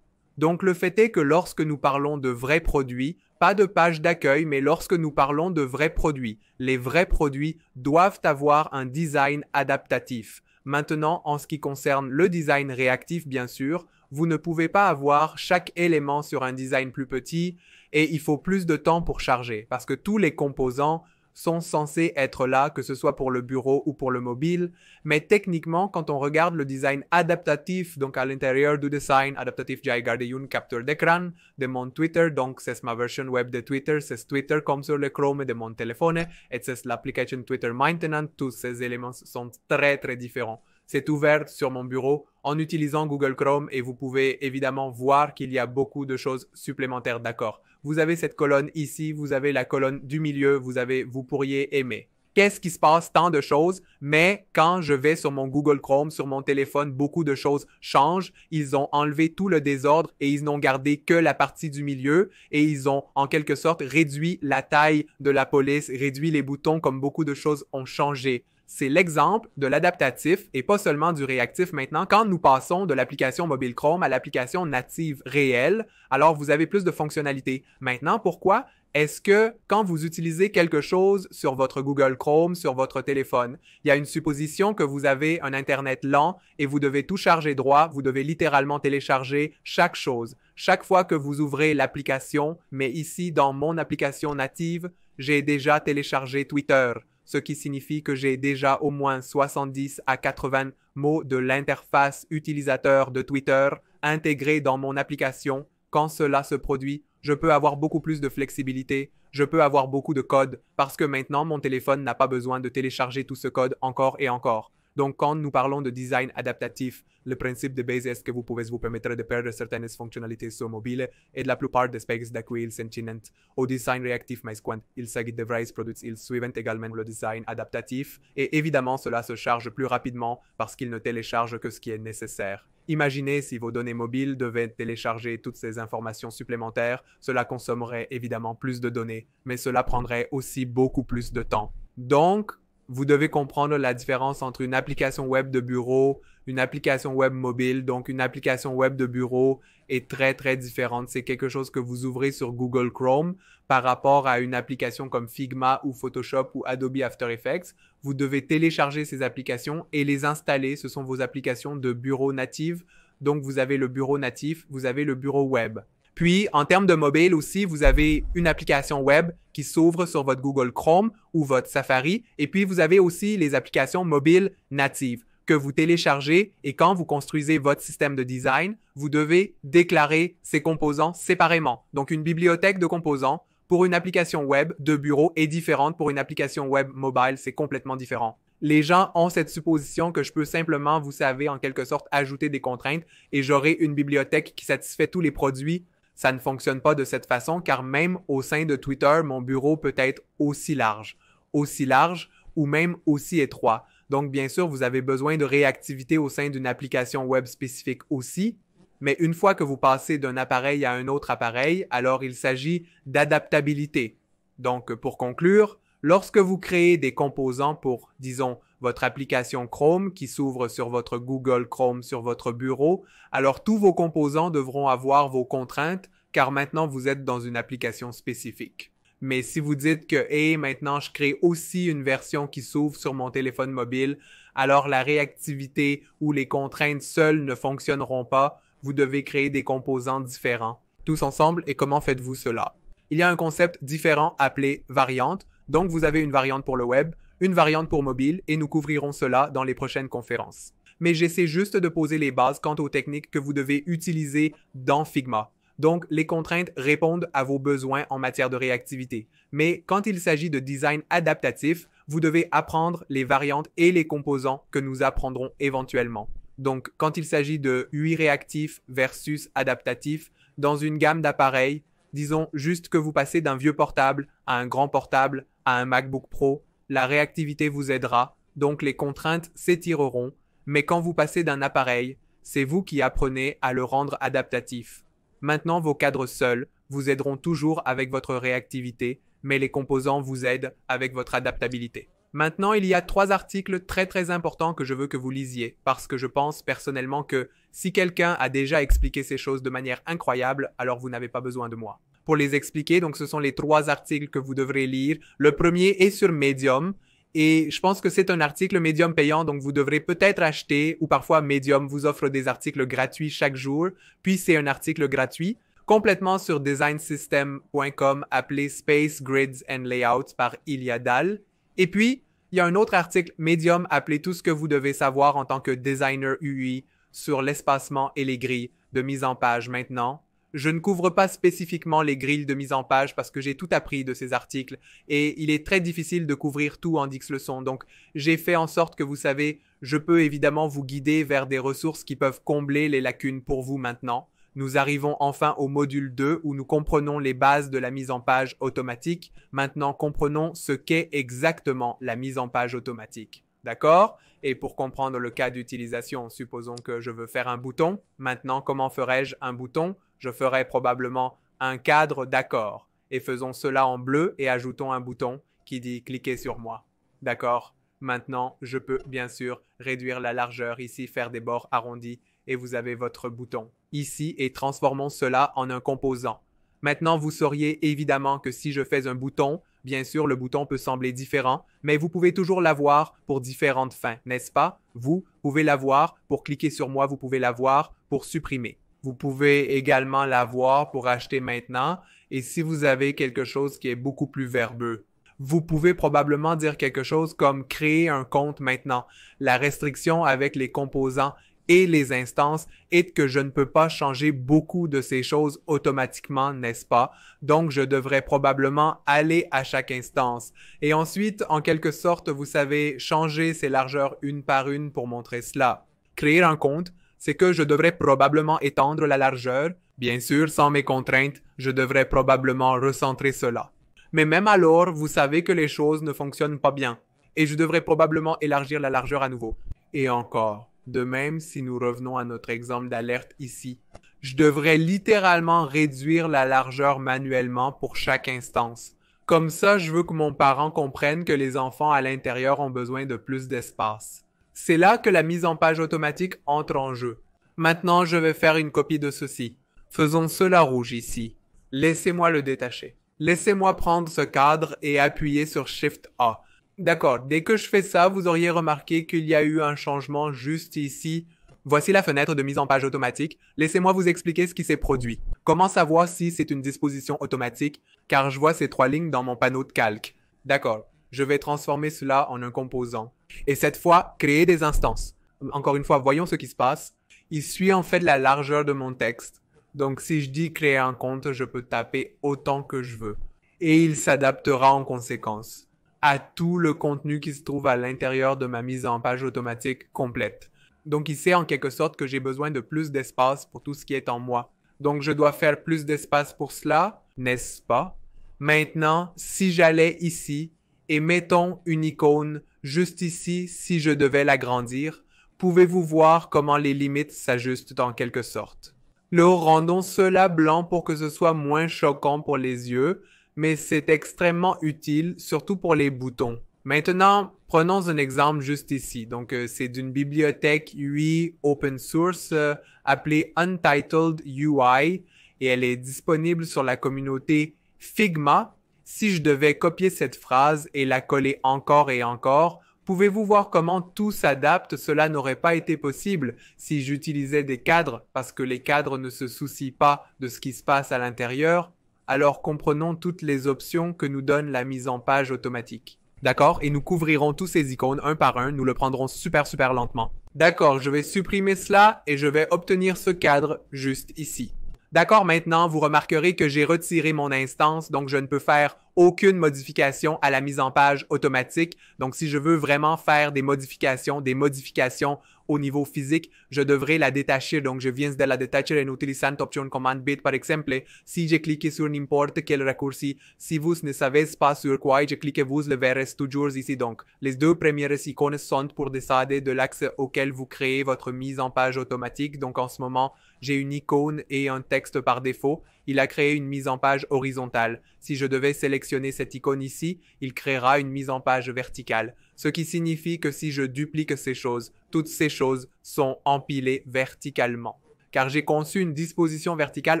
Donc le fait est que lorsque nous parlons de vrais produits, pas de page d'accueil, mais lorsque nous parlons de vrais produits, les vrais produits doivent avoir un design adaptatif. Maintenant, en ce qui concerne le design réactif, bien sûr, vous ne pouvez pas avoir chaque élément sur un design plus petit, et il faut plus de temps pour charger parce que tous les composants sont censés être là, que ce soit pour le bureau ou pour le mobile. Mais techniquement, quand on regarde le design adaptatif, donc à l'intérieur du design adaptatif, j'ai gardé une capture d'écran de mon Twitter, donc c'est ma version web de Twitter, c'est Twitter comme sur le Chrome de mon téléphone, et c'est l'application Twitter Maintenance. Tous ces éléments sont très très différents. C'est ouvert sur mon bureau en utilisant Google Chrome et vous pouvez évidemment voir qu'il y a beaucoup de choses supplémentaires d'accord. Vous avez cette colonne ici, vous avez la colonne du milieu, vous avez vous pourriez aimer. Qu'est-ce qui se passe Tant de choses, mais quand je vais sur mon Google Chrome, sur mon téléphone, beaucoup de choses changent. Ils ont enlevé tout le désordre et ils n'ont gardé que la partie du milieu et ils ont en quelque sorte réduit la taille de la police, réduit les boutons comme beaucoup de choses ont changé c'est l'exemple de l'adaptatif et pas seulement du réactif maintenant. Quand nous passons de l'application mobile Chrome à l'application native réelle, alors vous avez plus de fonctionnalités. Maintenant, pourquoi? Est-ce que quand vous utilisez quelque chose sur votre Google Chrome, sur votre téléphone, il y a une supposition que vous avez un Internet lent et vous devez tout charger droit, vous devez littéralement télécharger chaque chose. Chaque fois que vous ouvrez l'application, mais ici dans mon application native, j'ai déjà téléchargé Twitter ce qui signifie que j'ai déjà au moins 70 à 80 mots de l'interface utilisateur de Twitter intégrés dans mon application. Quand cela se produit, je peux avoir beaucoup plus de flexibilité, je peux avoir beaucoup de code, parce que maintenant mon téléphone n'a pas besoin de télécharger tout ce code encore et encore. Donc, quand nous parlons de design adaptatif, le principe de base est que vous pouvez vous permettre de perdre certaines fonctionnalités sur mobile et de la plupart des specs d'accueil sentient Au design réactif, mais quand il s'agit de vrais produits, ils suivent également le design adaptatif et évidemment cela se charge plus rapidement parce qu'il ne télécharge que ce qui est nécessaire. Imaginez si vos données mobiles devaient télécharger toutes ces informations supplémentaires, cela consommerait évidemment plus de données, mais cela prendrait aussi beaucoup plus de temps. Donc, vous devez comprendre la différence entre une application web de bureau, une application web mobile. Donc, une application web de bureau est très, très différente. C'est quelque chose que vous ouvrez sur Google Chrome par rapport à une application comme Figma ou Photoshop ou Adobe After Effects. Vous devez télécharger ces applications et les installer. Ce sont vos applications de bureau native. Donc, vous avez le bureau natif, vous avez le bureau web. Puis, en termes de mobile aussi, vous avez une application web qui s'ouvre sur votre Google Chrome ou votre Safari. Et puis, vous avez aussi les applications mobiles natives que vous téléchargez et quand vous construisez votre système de design, vous devez déclarer ces composants séparément. Donc, une bibliothèque de composants pour une application web de bureau est différente. Pour une application web mobile, c'est complètement différent. Les gens ont cette supposition que je peux simplement, vous savez, en quelque sorte, ajouter des contraintes et j'aurai une bibliothèque qui satisfait tous les produits ça ne fonctionne pas de cette façon car même au sein de Twitter, mon bureau peut être aussi large, aussi large ou même aussi étroit. Donc bien sûr, vous avez besoin de réactivité au sein d'une application web spécifique aussi, mais une fois que vous passez d'un appareil à un autre appareil, alors il s'agit d'adaptabilité. Donc pour conclure, lorsque vous créez des composants pour, disons, votre application Chrome qui s'ouvre sur votre Google Chrome sur votre bureau, alors tous vos composants devront avoir vos contraintes car maintenant vous êtes dans une application spécifique. Mais si vous dites que maintenant je crée aussi une version qui s'ouvre sur mon téléphone mobile, alors la réactivité ou les contraintes seules ne fonctionneront pas, vous devez créer des composants différents. Tous ensemble, et comment faites-vous cela Il y a un concept différent appelé variante. Donc vous avez une variante pour le web, une variante pour mobile et nous couvrirons cela dans les prochaines conférences. Mais j'essaie juste de poser les bases quant aux techniques que vous devez utiliser dans Figma. Donc, les contraintes répondent à vos besoins en matière de réactivité. Mais quand il s'agit de design adaptatif, vous devez apprendre les variantes et les composants que nous apprendrons éventuellement. Donc, quand il s'agit de UI réactif versus adaptatif, dans une gamme d'appareils, disons juste que vous passez d'un vieux portable à un grand portable, à un MacBook Pro, la réactivité vous aidera, donc les contraintes s'étireront, mais quand vous passez d'un appareil, c'est vous qui apprenez à le rendre adaptatif. Maintenant, vos cadres seuls vous aideront toujours avec votre réactivité, mais les composants vous aident avec votre adaptabilité. Maintenant, il y a trois articles très très importants que je veux que vous lisiez, parce que je pense personnellement que si quelqu'un a déjà expliqué ces choses de manière incroyable, alors vous n'avez pas besoin de moi pour les expliquer. Donc, ce sont les trois articles que vous devrez lire. Le premier est sur Medium. Et je pense que c'est un article Medium payant, donc vous devrez peut-être acheter, ou parfois Medium vous offre des articles gratuits chaque jour, puis c'est un article gratuit, complètement sur designsystem.com appelé Space Grids and Layouts par Dal. Et puis, il y a un autre article Medium, appelé Tout ce que vous devez savoir en tant que designer UI sur l'espacement et les grilles de mise en page maintenant, je ne couvre pas spécifiquement les grilles de mise en page parce que j'ai tout appris de ces articles et il est très difficile de couvrir tout en Dix leçons. Donc j'ai fait en sorte que vous savez, je peux évidemment vous guider vers des ressources qui peuvent combler les lacunes pour vous maintenant. Nous arrivons enfin au module 2 où nous comprenons les bases de la mise en page automatique. Maintenant, comprenons ce qu'est exactement la mise en page automatique. D'accord Et pour comprendre le cas d'utilisation, supposons que je veux faire un bouton. Maintenant, comment ferais-je un bouton je ferai probablement un cadre d'accord. Et faisons cela en bleu et ajoutons un bouton qui dit cliquez sur moi. D'accord Maintenant, je peux bien sûr réduire la largeur ici, faire des bords arrondis et vous avez votre bouton ici et transformons cela en un composant. Maintenant, vous sauriez évidemment que si je fais un bouton, bien sûr, le bouton peut sembler différent, mais vous pouvez toujours l'avoir pour différentes fins, n'est-ce pas Vous pouvez l'avoir pour cliquer sur moi, vous pouvez l'avoir pour supprimer. Vous pouvez également l'avoir pour acheter maintenant et si vous avez quelque chose qui est beaucoup plus verbeux. Vous pouvez probablement dire quelque chose comme créer un compte maintenant. La restriction avec les composants et les instances est que je ne peux pas changer beaucoup de ces choses automatiquement, n'est-ce pas? Donc, je devrais probablement aller à chaque instance. Et ensuite, en quelque sorte, vous savez, changer ces largeurs une par une pour montrer cela. Créer un compte, c'est que je devrais probablement étendre la largeur. Bien sûr, sans mes contraintes, je devrais probablement recentrer cela. Mais même alors, vous savez que les choses ne fonctionnent pas bien. Et je devrais probablement élargir la largeur à nouveau. Et encore. De même, si nous revenons à notre exemple d'alerte ici, je devrais littéralement réduire la largeur manuellement pour chaque instance. Comme ça, je veux que mon parent comprenne que les enfants à l'intérieur ont besoin de plus d'espace. C'est là que la mise en page automatique entre en jeu. Maintenant, je vais faire une copie de ceci. Faisons cela rouge ici. Laissez-moi le détacher. Laissez-moi prendre ce cadre et appuyer sur Shift A. D'accord, dès que je fais ça, vous auriez remarqué qu'il y a eu un changement juste ici. Voici la fenêtre de mise en page automatique. Laissez-moi vous expliquer ce qui s'est produit. Comment savoir si c'est une disposition automatique Car je vois ces trois lignes dans mon panneau de calque. D'accord, je vais transformer cela en un composant. Et cette fois, créer des instances. Encore une fois, voyons ce qui se passe. Il suit en fait la largeur de mon texte. Donc si je dis créer un compte, je peux taper autant que je veux. Et il s'adaptera en conséquence à tout le contenu qui se trouve à l'intérieur de ma mise en page automatique complète. Donc il sait en quelque sorte que j'ai besoin de plus d'espace pour tout ce qui est en moi. Donc je dois faire plus d'espace pour cela, n'est-ce pas Maintenant, si j'allais ici et mettons une icône juste ici si je devais l'agrandir, pouvez-vous voir comment les limites s'ajustent en quelque sorte. Nous rendons cela blanc pour que ce soit moins choquant pour les yeux, mais c'est extrêmement utile, surtout pour les boutons. Maintenant, prenons un exemple juste ici. Donc, euh, c'est d'une bibliothèque UI open source euh, appelée Untitled UI et elle est disponible sur la communauté Figma si je devais copier cette phrase et la coller encore et encore, pouvez-vous voir comment tout s'adapte Cela n'aurait pas été possible si j'utilisais des cadres, parce que les cadres ne se soucient pas de ce qui se passe à l'intérieur. Alors comprenons toutes les options que nous donne la mise en page automatique. D'accord Et nous couvrirons tous ces icônes un par un, nous le prendrons super super lentement. D'accord, je vais supprimer cela et je vais obtenir ce cadre juste ici. D'accord, maintenant, vous remarquerez que j'ai retiré mon instance, donc je ne peux faire aucune modification à la mise en page automatique. Donc, si je veux vraiment faire des modifications, des modifications au niveau physique, je devrais la détacher. Donc, je viens de la détacher en utilisant option command bit, par exemple. Si j'ai cliqué sur n'importe quel raccourci, si vous ne savez pas sur quoi je cliquez, vous le verrez toujours ici. Donc, les deux premières icônes sont pour décider de l'axe auquel vous créez votre mise en page automatique. Donc, en ce moment, j'ai une icône et un texte par défaut. Il a créé une mise en page horizontale. Si je devais sélectionner cette icône ici, il créera une mise en page verticale. Ce qui signifie que si je duplique ces choses, toutes ces choses sont empilées verticalement. Car j'ai conçu une disposition verticale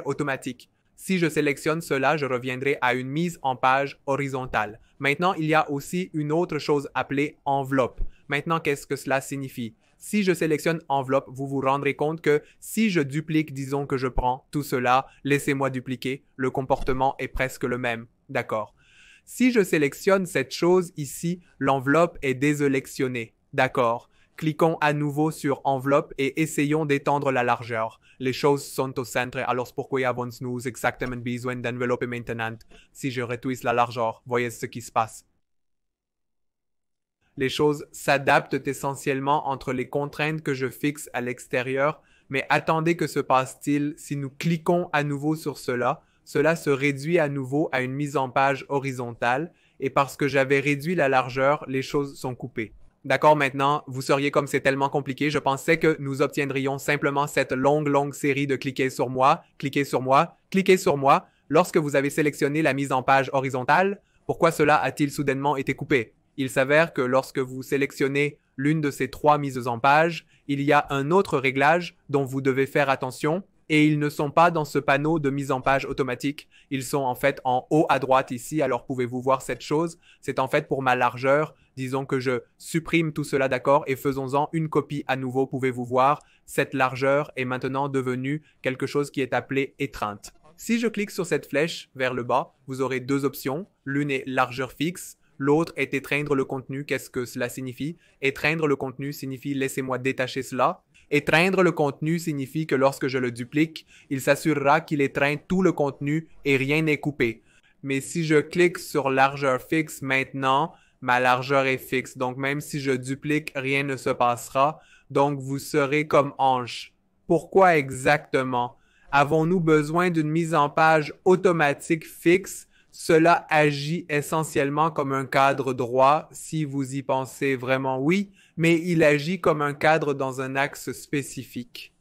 automatique. Si je sélectionne cela, je reviendrai à une mise en page horizontale. Maintenant, il y a aussi une autre chose appelée enveloppe. Maintenant, qu'est-ce que cela signifie si je sélectionne enveloppe, vous vous rendrez compte que si je duplique, disons que je prends tout cela, laissez-moi dupliquer, le comportement est presque le même. D'accord. Si je sélectionne cette chose ici, l'enveloppe est désélectionnée. D'accord. Cliquons à nouveau sur enveloppe et essayons d'étendre la largeur. Les choses sont au centre, alors pourquoi avons-nous exactement besoin d'enveloppe maintenant? Si je réduis la largeur, voyez ce qui se passe les choses s'adaptent essentiellement entre les contraintes que je fixe à l'extérieur, mais attendez que se passe-t-il si nous cliquons à nouveau sur cela, cela se réduit à nouveau à une mise en page horizontale, et parce que j'avais réduit la largeur, les choses sont coupées. D'accord, maintenant, vous seriez comme c'est tellement compliqué, je pensais que nous obtiendrions simplement cette longue, longue série de cliquer sur moi, cliquer sur moi, cliquer sur moi, lorsque vous avez sélectionné la mise en page horizontale, pourquoi cela a-t-il soudainement été coupé il s'avère que lorsque vous sélectionnez l'une de ces trois mises en page, il y a un autre réglage dont vous devez faire attention et ils ne sont pas dans ce panneau de mise en page automatique. Ils sont en fait en haut à droite ici. Alors pouvez-vous voir cette chose C'est en fait pour ma largeur. Disons que je supprime tout cela, d'accord, et faisons-en une copie à nouveau. Pouvez-vous voir Cette largeur est maintenant devenue quelque chose qui est appelé étreinte. Si je clique sur cette flèche vers le bas, vous aurez deux options. L'une est largeur fixe, L'autre est étreindre le contenu. Qu'est-ce que cela signifie Étreindre le contenu signifie laissez-moi détacher cela. Étreindre le contenu signifie que lorsque je le duplique, il s'assurera qu'il étreint tout le contenu et rien n'est coupé. Mais si je clique sur largeur fixe maintenant, ma largeur est fixe. Donc même si je duplique, rien ne se passera. Donc vous serez comme hanche. Pourquoi exactement Avons-nous besoin d'une mise en page automatique fixe cela agit essentiellement comme un cadre droit, si vous y pensez vraiment oui, mais il agit comme un cadre dans un axe spécifique.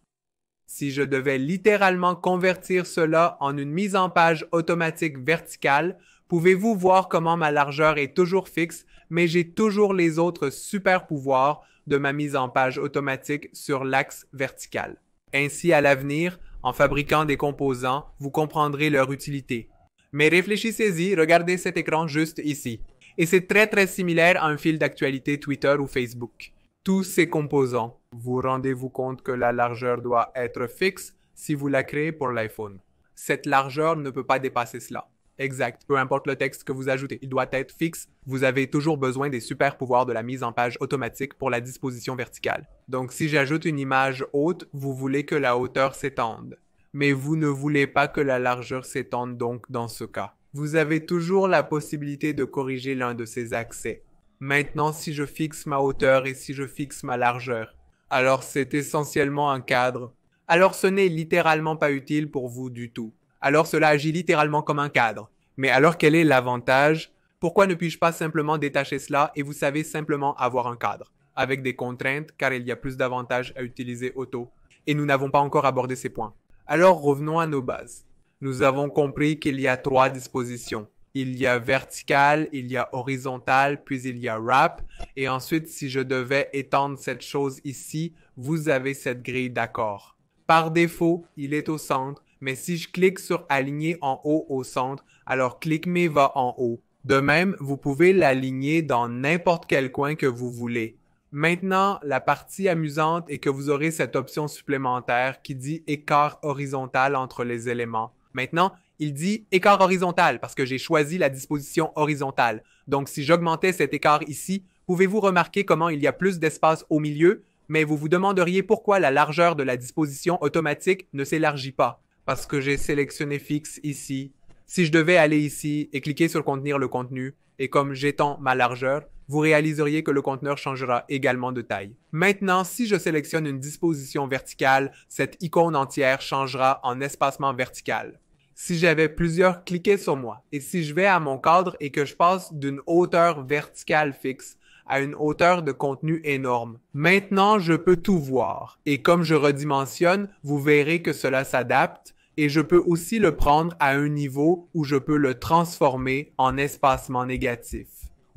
Si je devais littéralement convertir cela en une mise en page automatique verticale, pouvez-vous voir comment ma largeur est toujours fixe, mais j'ai toujours les autres super pouvoirs de ma mise en page automatique sur l'axe vertical. Ainsi, à l'avenir, en fabriquant des composants, vous comprendrez leur utilité. Mais réfléchissez-y, regardez cet écran juste ici. Et c'est très très similaire à un fil d'actualité Twitter ou Facebook. Tous ces composants, vous rendez-vous compte que la largeur doit être fixe si vous la créez pour l'iPhone. Cette largeur ne peut pas dépasser cela. Exact. Peu importe le texte que vous ajoutez, il doit être fixe. Vous avez toujours besoin des super pouvoirs de la mise en page automatique pour la disposition verticale. Donc si j'ajoute une image haute, vous voulez que la hauteur s'étende mais vous ne voulez pas que la largeur s'étende donc dans ce cas. Vous avez toujours la possibilité de corriger l'un de ces accès. Maintenant, si je fixe ma hauteur et si je fixe ma largeur, alors c'est essentiellement un cadre. Alors ce n'est littéralement pas utile pour vous du tout. Alors cela agit littéralement comme un cadre. Mais alors quel est l'avantage Pourquoi ne puis-je pas simplement détacher cela et vous savez simplement avoir un cadre Avec des contraintes, car il y a plus d'avantages à utiliser auto. Et nous n'avons pas encore abordé ces points. Alors revenons à nos bases. Nous avons compris qu'il y a trois dispositions. Il y a Vertical, il y a Horizontal, puis il y a wrap. Et ensuite, si je devais étendre cette chose ici, vous avez cette grille d'accord. Par défaut, il est au centre, mais si je clique sur aligner en haut au centre, alors clique va en haut. De même, vous pouvez l'aligner dans n'importe quel coin que vous voulez. Maintenant, la partie amusante est que vous aurez cette option supplémentaire qui dit écart horizontal entre les éléments. Maintenant, il dit écart horizontal parce que j'ai choisi la disposition horizontale. Donc, si j'augmentais cet écart ici, pouvez-vous remarquer comment il y a plus d'espace au milieu, mais vous vous demanderiez pourquoi la largeur de la disposition automatique ne s'élargit pas? Parce que j'ai sélectionné fixe ici. Si je devais aller ici et cliquer sur contenir le contenu, et comme j'étends ma largeur, vous réaliseriez que le conteneur changera également de taille. Maintenant, si je sélectionne une disposition verticale, cette icône entière changera en espacement vertical. Si j'avais plusieurs cliquets sur moi, et si je vais à mon cadre et que je passe d'une hauteur verticale fixe à une hauteur de contenu énorme. Maintenant, je peux tout voir. Et comme je redimensionne, vous verrez que cela s'adapte et je peux aussi le prendre à un niveau où je peux le transformer en espacement négatif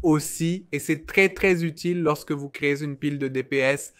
aussi, et c'est très très utile lorsque vous créez une pile de DPS,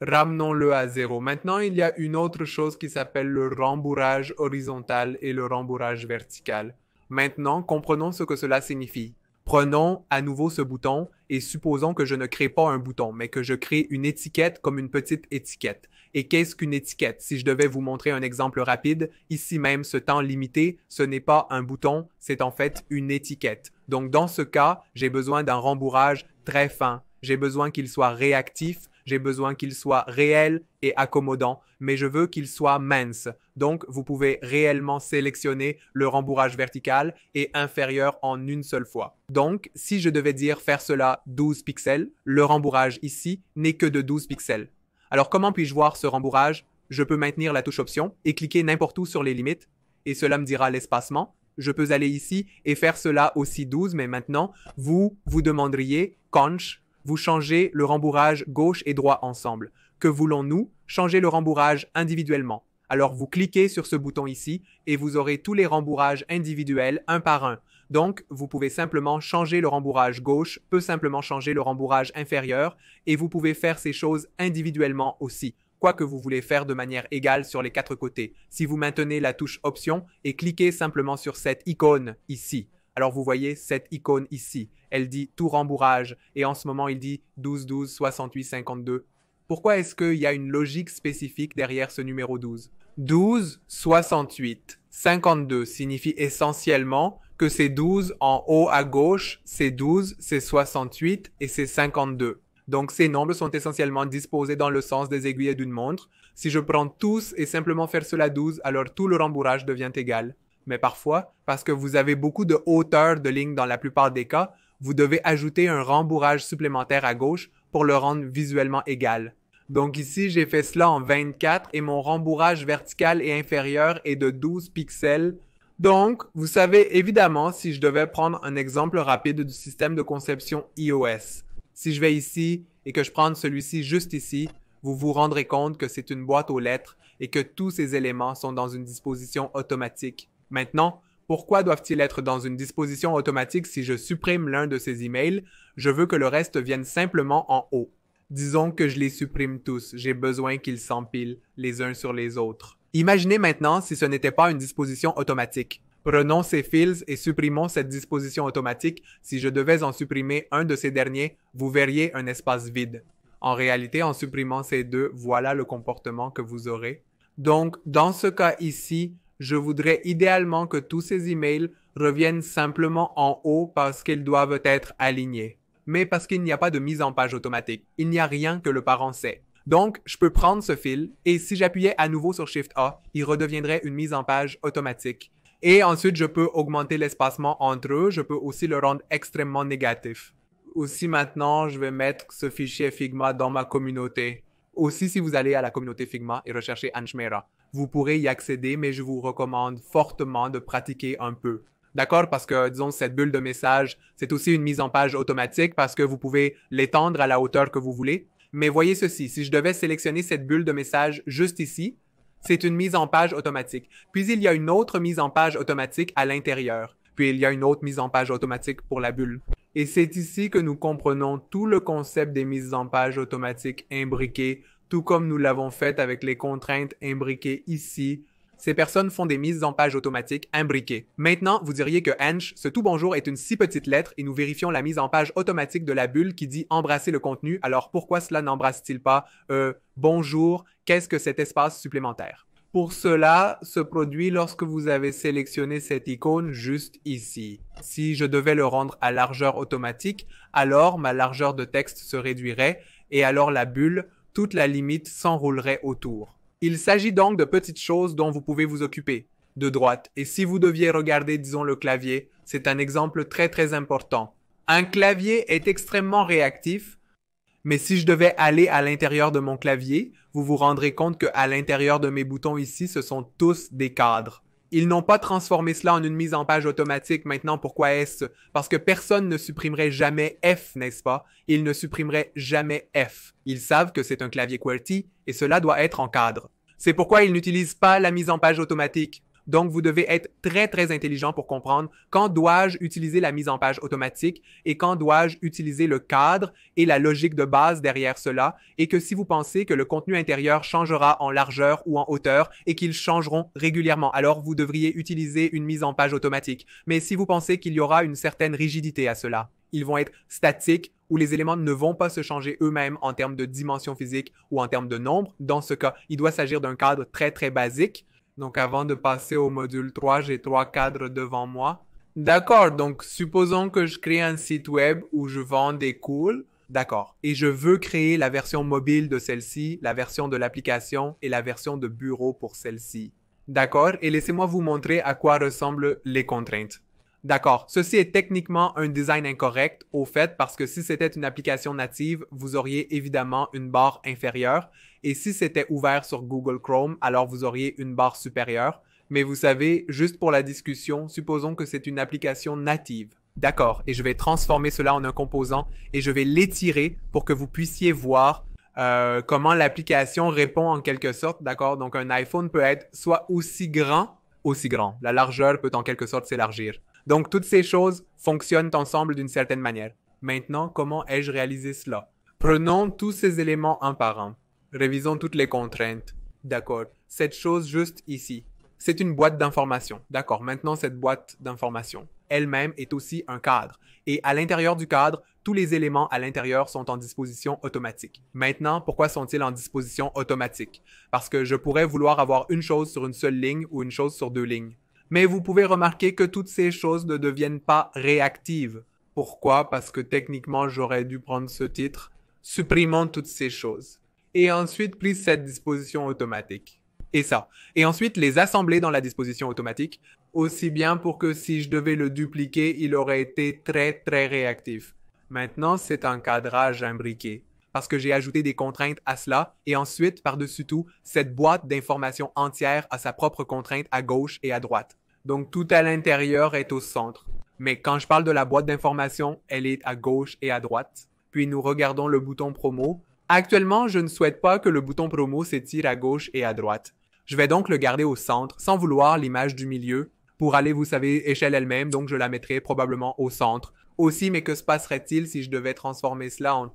ramenons-le à zéro. Maintenant, il y a une autre chose qui s'appelle le rembourrage horizontal et le rembourrage vertical. Maintenant, comprenons ce que cela signifie. Prenons à nouveau ce bouton et supposons que je ne crée pas un bouton, mais que je crée une étiquette comme une petite étiquette. Et qu'est-ce qu'une étiquette Si je devais vous montrer un exemple rapide, ici même ce temps limité, ce n'est pas un bouton, c'est en fait une étiquette. Donc dans ce cas, j'ai besoin d'un rembourrage très fin. J'ai besoin qu'il soit réactif, j'ai besoin qu'il soit réel et accommodant, mais je veux qu'il soit mince. Donc, vous pouvez réellement sélectionner le rembourrage vertical et inférieur en une seule fois. Donc, si je devais dire faire cela 12 pixels, le rembourrage ici n'est que de 12 pixels. Alors comment puis-je voir ce rembourrage Je peux maintenir la touche option et cliquer n'importe où sur les limites, et cela me dira l'espacement. Je peux aller ici et faire cela aussi 12, mais maintenant, vous, vous demanderiez, conch, vous changez le rembourrage gauche et droit ensemble. Que voulons-nous Changer le rembourrage individuellement. Alors vous cliquez sur ce bouton ici et vous aurez tous les rembourrages individuels un par un. Donc, vous pouvez simplement changer le rembourrage gauche, peut simplement changer le rembourrage inférieur, et vous pouvez faire ces choses individuellement aussi, quoi que vous voulez faire de manière égale sur les quatre côtés. Si vous maintenez la touche Option et cliquez simplement sur cette icône ici. Alors vous voyez cette icône ici, elle dit tout rembourrage et en ce moment il dit 12 12 68 52. Pourquoi est-ce qu'il y a une logique spécifique derrière ce numéro 12 12 68 52 signifie essentiellement que c'est 12 en haut à gauche, c'est 12, c'est 68 et c'est 52. Donc ces nombres sont essentiellement disposés dans le sens des aiguilles d'une montre. Si je prends tous et simplement faire cela 12, alors tout le rembourrage devient égal. Mais parfois, parce que vous avez beaucoup de hauteur de ligne dans la plupart des cas, vous devez ajouter un rembourrage supplémentaire à gauche pour le rendre visuellement égal. Donc ici, j'ai fait cela en 24 et mon rembourrage vertical et inférieur est de 12 pixels donc, vous savez évidemment si je devais prendre un exemple rapide du système de conception iOS. Si je vais ici et que je prends celui-ci juste ici, vous vous rendrez compte que c'est une boîte aux lettres et que tous ces éléments sont dans une disposition automatique. Maintenant, pourquoi doivent-ils être dans une disposition automatique si je supprime l'un de ces emails Je veux que le reste vienne simplement en haut. Disons que je les supprime tous, j'ai besoin qu'ils s'empilent les uns sur les autres. Imaginez maintenant si ce n'était pas une disposition automatique. Prenons ces fils et supprimons cette disposition automatique. Si je devais en supprimer un de ces derniers, vous verriez un espace vide. En réalité, en supprimant ces deux, voilà le comportement que vous aurez. Donc, dans ce cas ici, je voudrais idéalement que tous ces emails reviennent simplement en haut parce qu'ils doivent être alignés. Mais parce qu'il n'y a pas de mise en page automatique, il n'y a rien que le parent sait. Donc, je peux prendre ce fil et si j'appuyais à nouveau sur Shift A, il redeviendrait une mise en page automatique. Et ensuite, je peux augmenter l'espacement entre eux. Je peux aussi le rendre extrêmement négatif. Aussi maintenant, je vais mettre ce fichier Figma dans ma communauté. Aussi, si vous allez à la communauté Figma et recherchez Anshmera, vous pourrez y accéder, mais je vous recommande fortement de pratiquer un peu. D'accord? Parce que, disons, cette bulle de message, c'est aussi une mise en page automatique parce que vous pouvez l'étendre à la hauteur que vous voulez. Mais voyez ceci, si je devais sélectionner cette bulle de message juste ici, c'est une mise en page automatique. Puis il y a une autre mise en page automatique à l'intérieur. Puis il y a une autre mise en page automatique pour la bulle. Et c'est ici que nous comprenons tout le concept des mises en page automatiques imbriquées, tout comme nous l'avons fait avec les contraintes imbriquées ici ces personnes font des mises en page automatiques imbriquées. Maintenant, vous diriez que Hench, ce tout bonjour est une si petite lettre et nous vérifions la mise en page automatique de la bulle qui dit embrasser le contenu, alors pourquoi cela n'embrasse-t-il pas euh, bonjour, qu'est-ce que cet espace supplémentaire? Pour cela, se produit lorsque vous avez sélectionné cette icône juste ici. Si je devais le rendre à largeur automatique, alors ma largeur de texte se réduirait et alors la bulle, toute la limite s'enroulerait autour. Il s'agit donc de petites choses dont vous pouvez vous occuper de droite. Et si vous deviez regarder, disons, le clavier, c'est un exemple très très important. Un clavier est extrêmement réactif, mais si je devais aller à l'intérieur de mon clavier, vous vous rendrez compte qu'à l'intérieur de mes boutons ici, ce sont tous des cadres. Ils n'ont pas transformé cela en une mise en page automatique. Maintenant, pourquoi est-ce? Parce que personne ne supprimerait jamais F, n'est-ce pas? Ils ne supprimeraient jamais F. Ils savent que c'est un clavier QWERTY et cela doit être en cadre. C'est pourquoi ils n'utilisent pas la mise en page automatique. Donc, vous devez être très, très intelligent pour comprendre quand dois-je utiliser la mise en page automatique et quand dois-je utiliser le cadre et la logique de base derrière cela et que si vous pensez que le contenu intérieur changera en largeur ou en hauteur et qu'ils changeront régulièrement, alors vous devriez utiliser une mise en page automatique. Mais si vous pensez qu'il y aura une certaine rigidité à cela, ils vont être statiques ou les éléments ne vont pas se changer eux-mêmes en termes de dimension physique ou en termes de nombre. Dans ce cas, il doit s'agir d'un cadre très très basique donc avant de passer au module 3, j'ai trois cadres devant moi. D'accord, donc supposons que je crée un site web où je vends des cools. D'accord. Et je veux créer la version mobile de celle-ci, la version de l'application et la version de bureau pour celle-ci. D'accord, et laissez-moi vous montrer à quoi ressemblent les contraintes. D'accord. Ceci est techniquement un design incorrect, au fait, parce que si c'était une application native, vous auriez évidemment une barre inférieure, et si c'était ouvert sur Google Chrome, alors vous auriez une barre supérieure. Mais vous savez, juste pour la discussion, supposons que c'est une application native. D'accord, et je vais transformer cela en un composant et je vais l'étirer pour que vous puissiez voir euh, comment l'application répond en quelque sorte, d'accord Donc un iPhone peut être soit aussi grand, aussi grand. La largeur peut en quelque sorte s'élargir. Donc, toutes ces choses fonctionnent ensemble d'une certaine manière. Maintenant, comment ai-je réalisé cela Prenons tous ces éléments un par un. Révisons toutes les contraintes. D'accord. Cette chose juste ici. C'est une boîte d'information. D'accord. Maintenant, cette boîte d'information, elle-même est aussi un cadre. Et à l'intérieur du cadre, tous les éléments à l'intérieur sont en disposition automatique. Maintenant, pourquoi sont-ils en disposition automatique? Parce que je pourrais vouloir avoir une chose sur une seule ligne ou une chose sur deux lignes. Mais vous pouvez remarquer que toutes ces choses ne deviennent pas réactives. Pourquoi Parce que techniquement, j'aurais dû prendre ce titre, supprimant toutes ces choses. Et ensuite, prise cette disposition automatique. Et ça. Et ensuite, les assembler dans la disposition automatique, aussi bien pour que si je devais le dupliquer, il aurait été très très réactif. Maintenant, c'est un cadrage imbriqué parce que j'ai ajouté des contraintes à cela. Et ensuite, par-dessus tout, cette boîte d'information entière a sa propre contrainte à gauche et à droite. Donc tout à l'intérieur est au centre. Mais quand je parle de la boîte d'information elle est à gauche et à droite. Puis nous regardons le bouton promo. Actuellement, je ne souhaite pas que le bouton promo s'étire à gauche et à droite. Je vais donc le garder au centre, sans vouloir l'image du milieu, pour aller, vous savez, échelle elle-même, donc je la mettrai probablement au centre. Aussi, mais que se passerait-il si je devais transformer cela en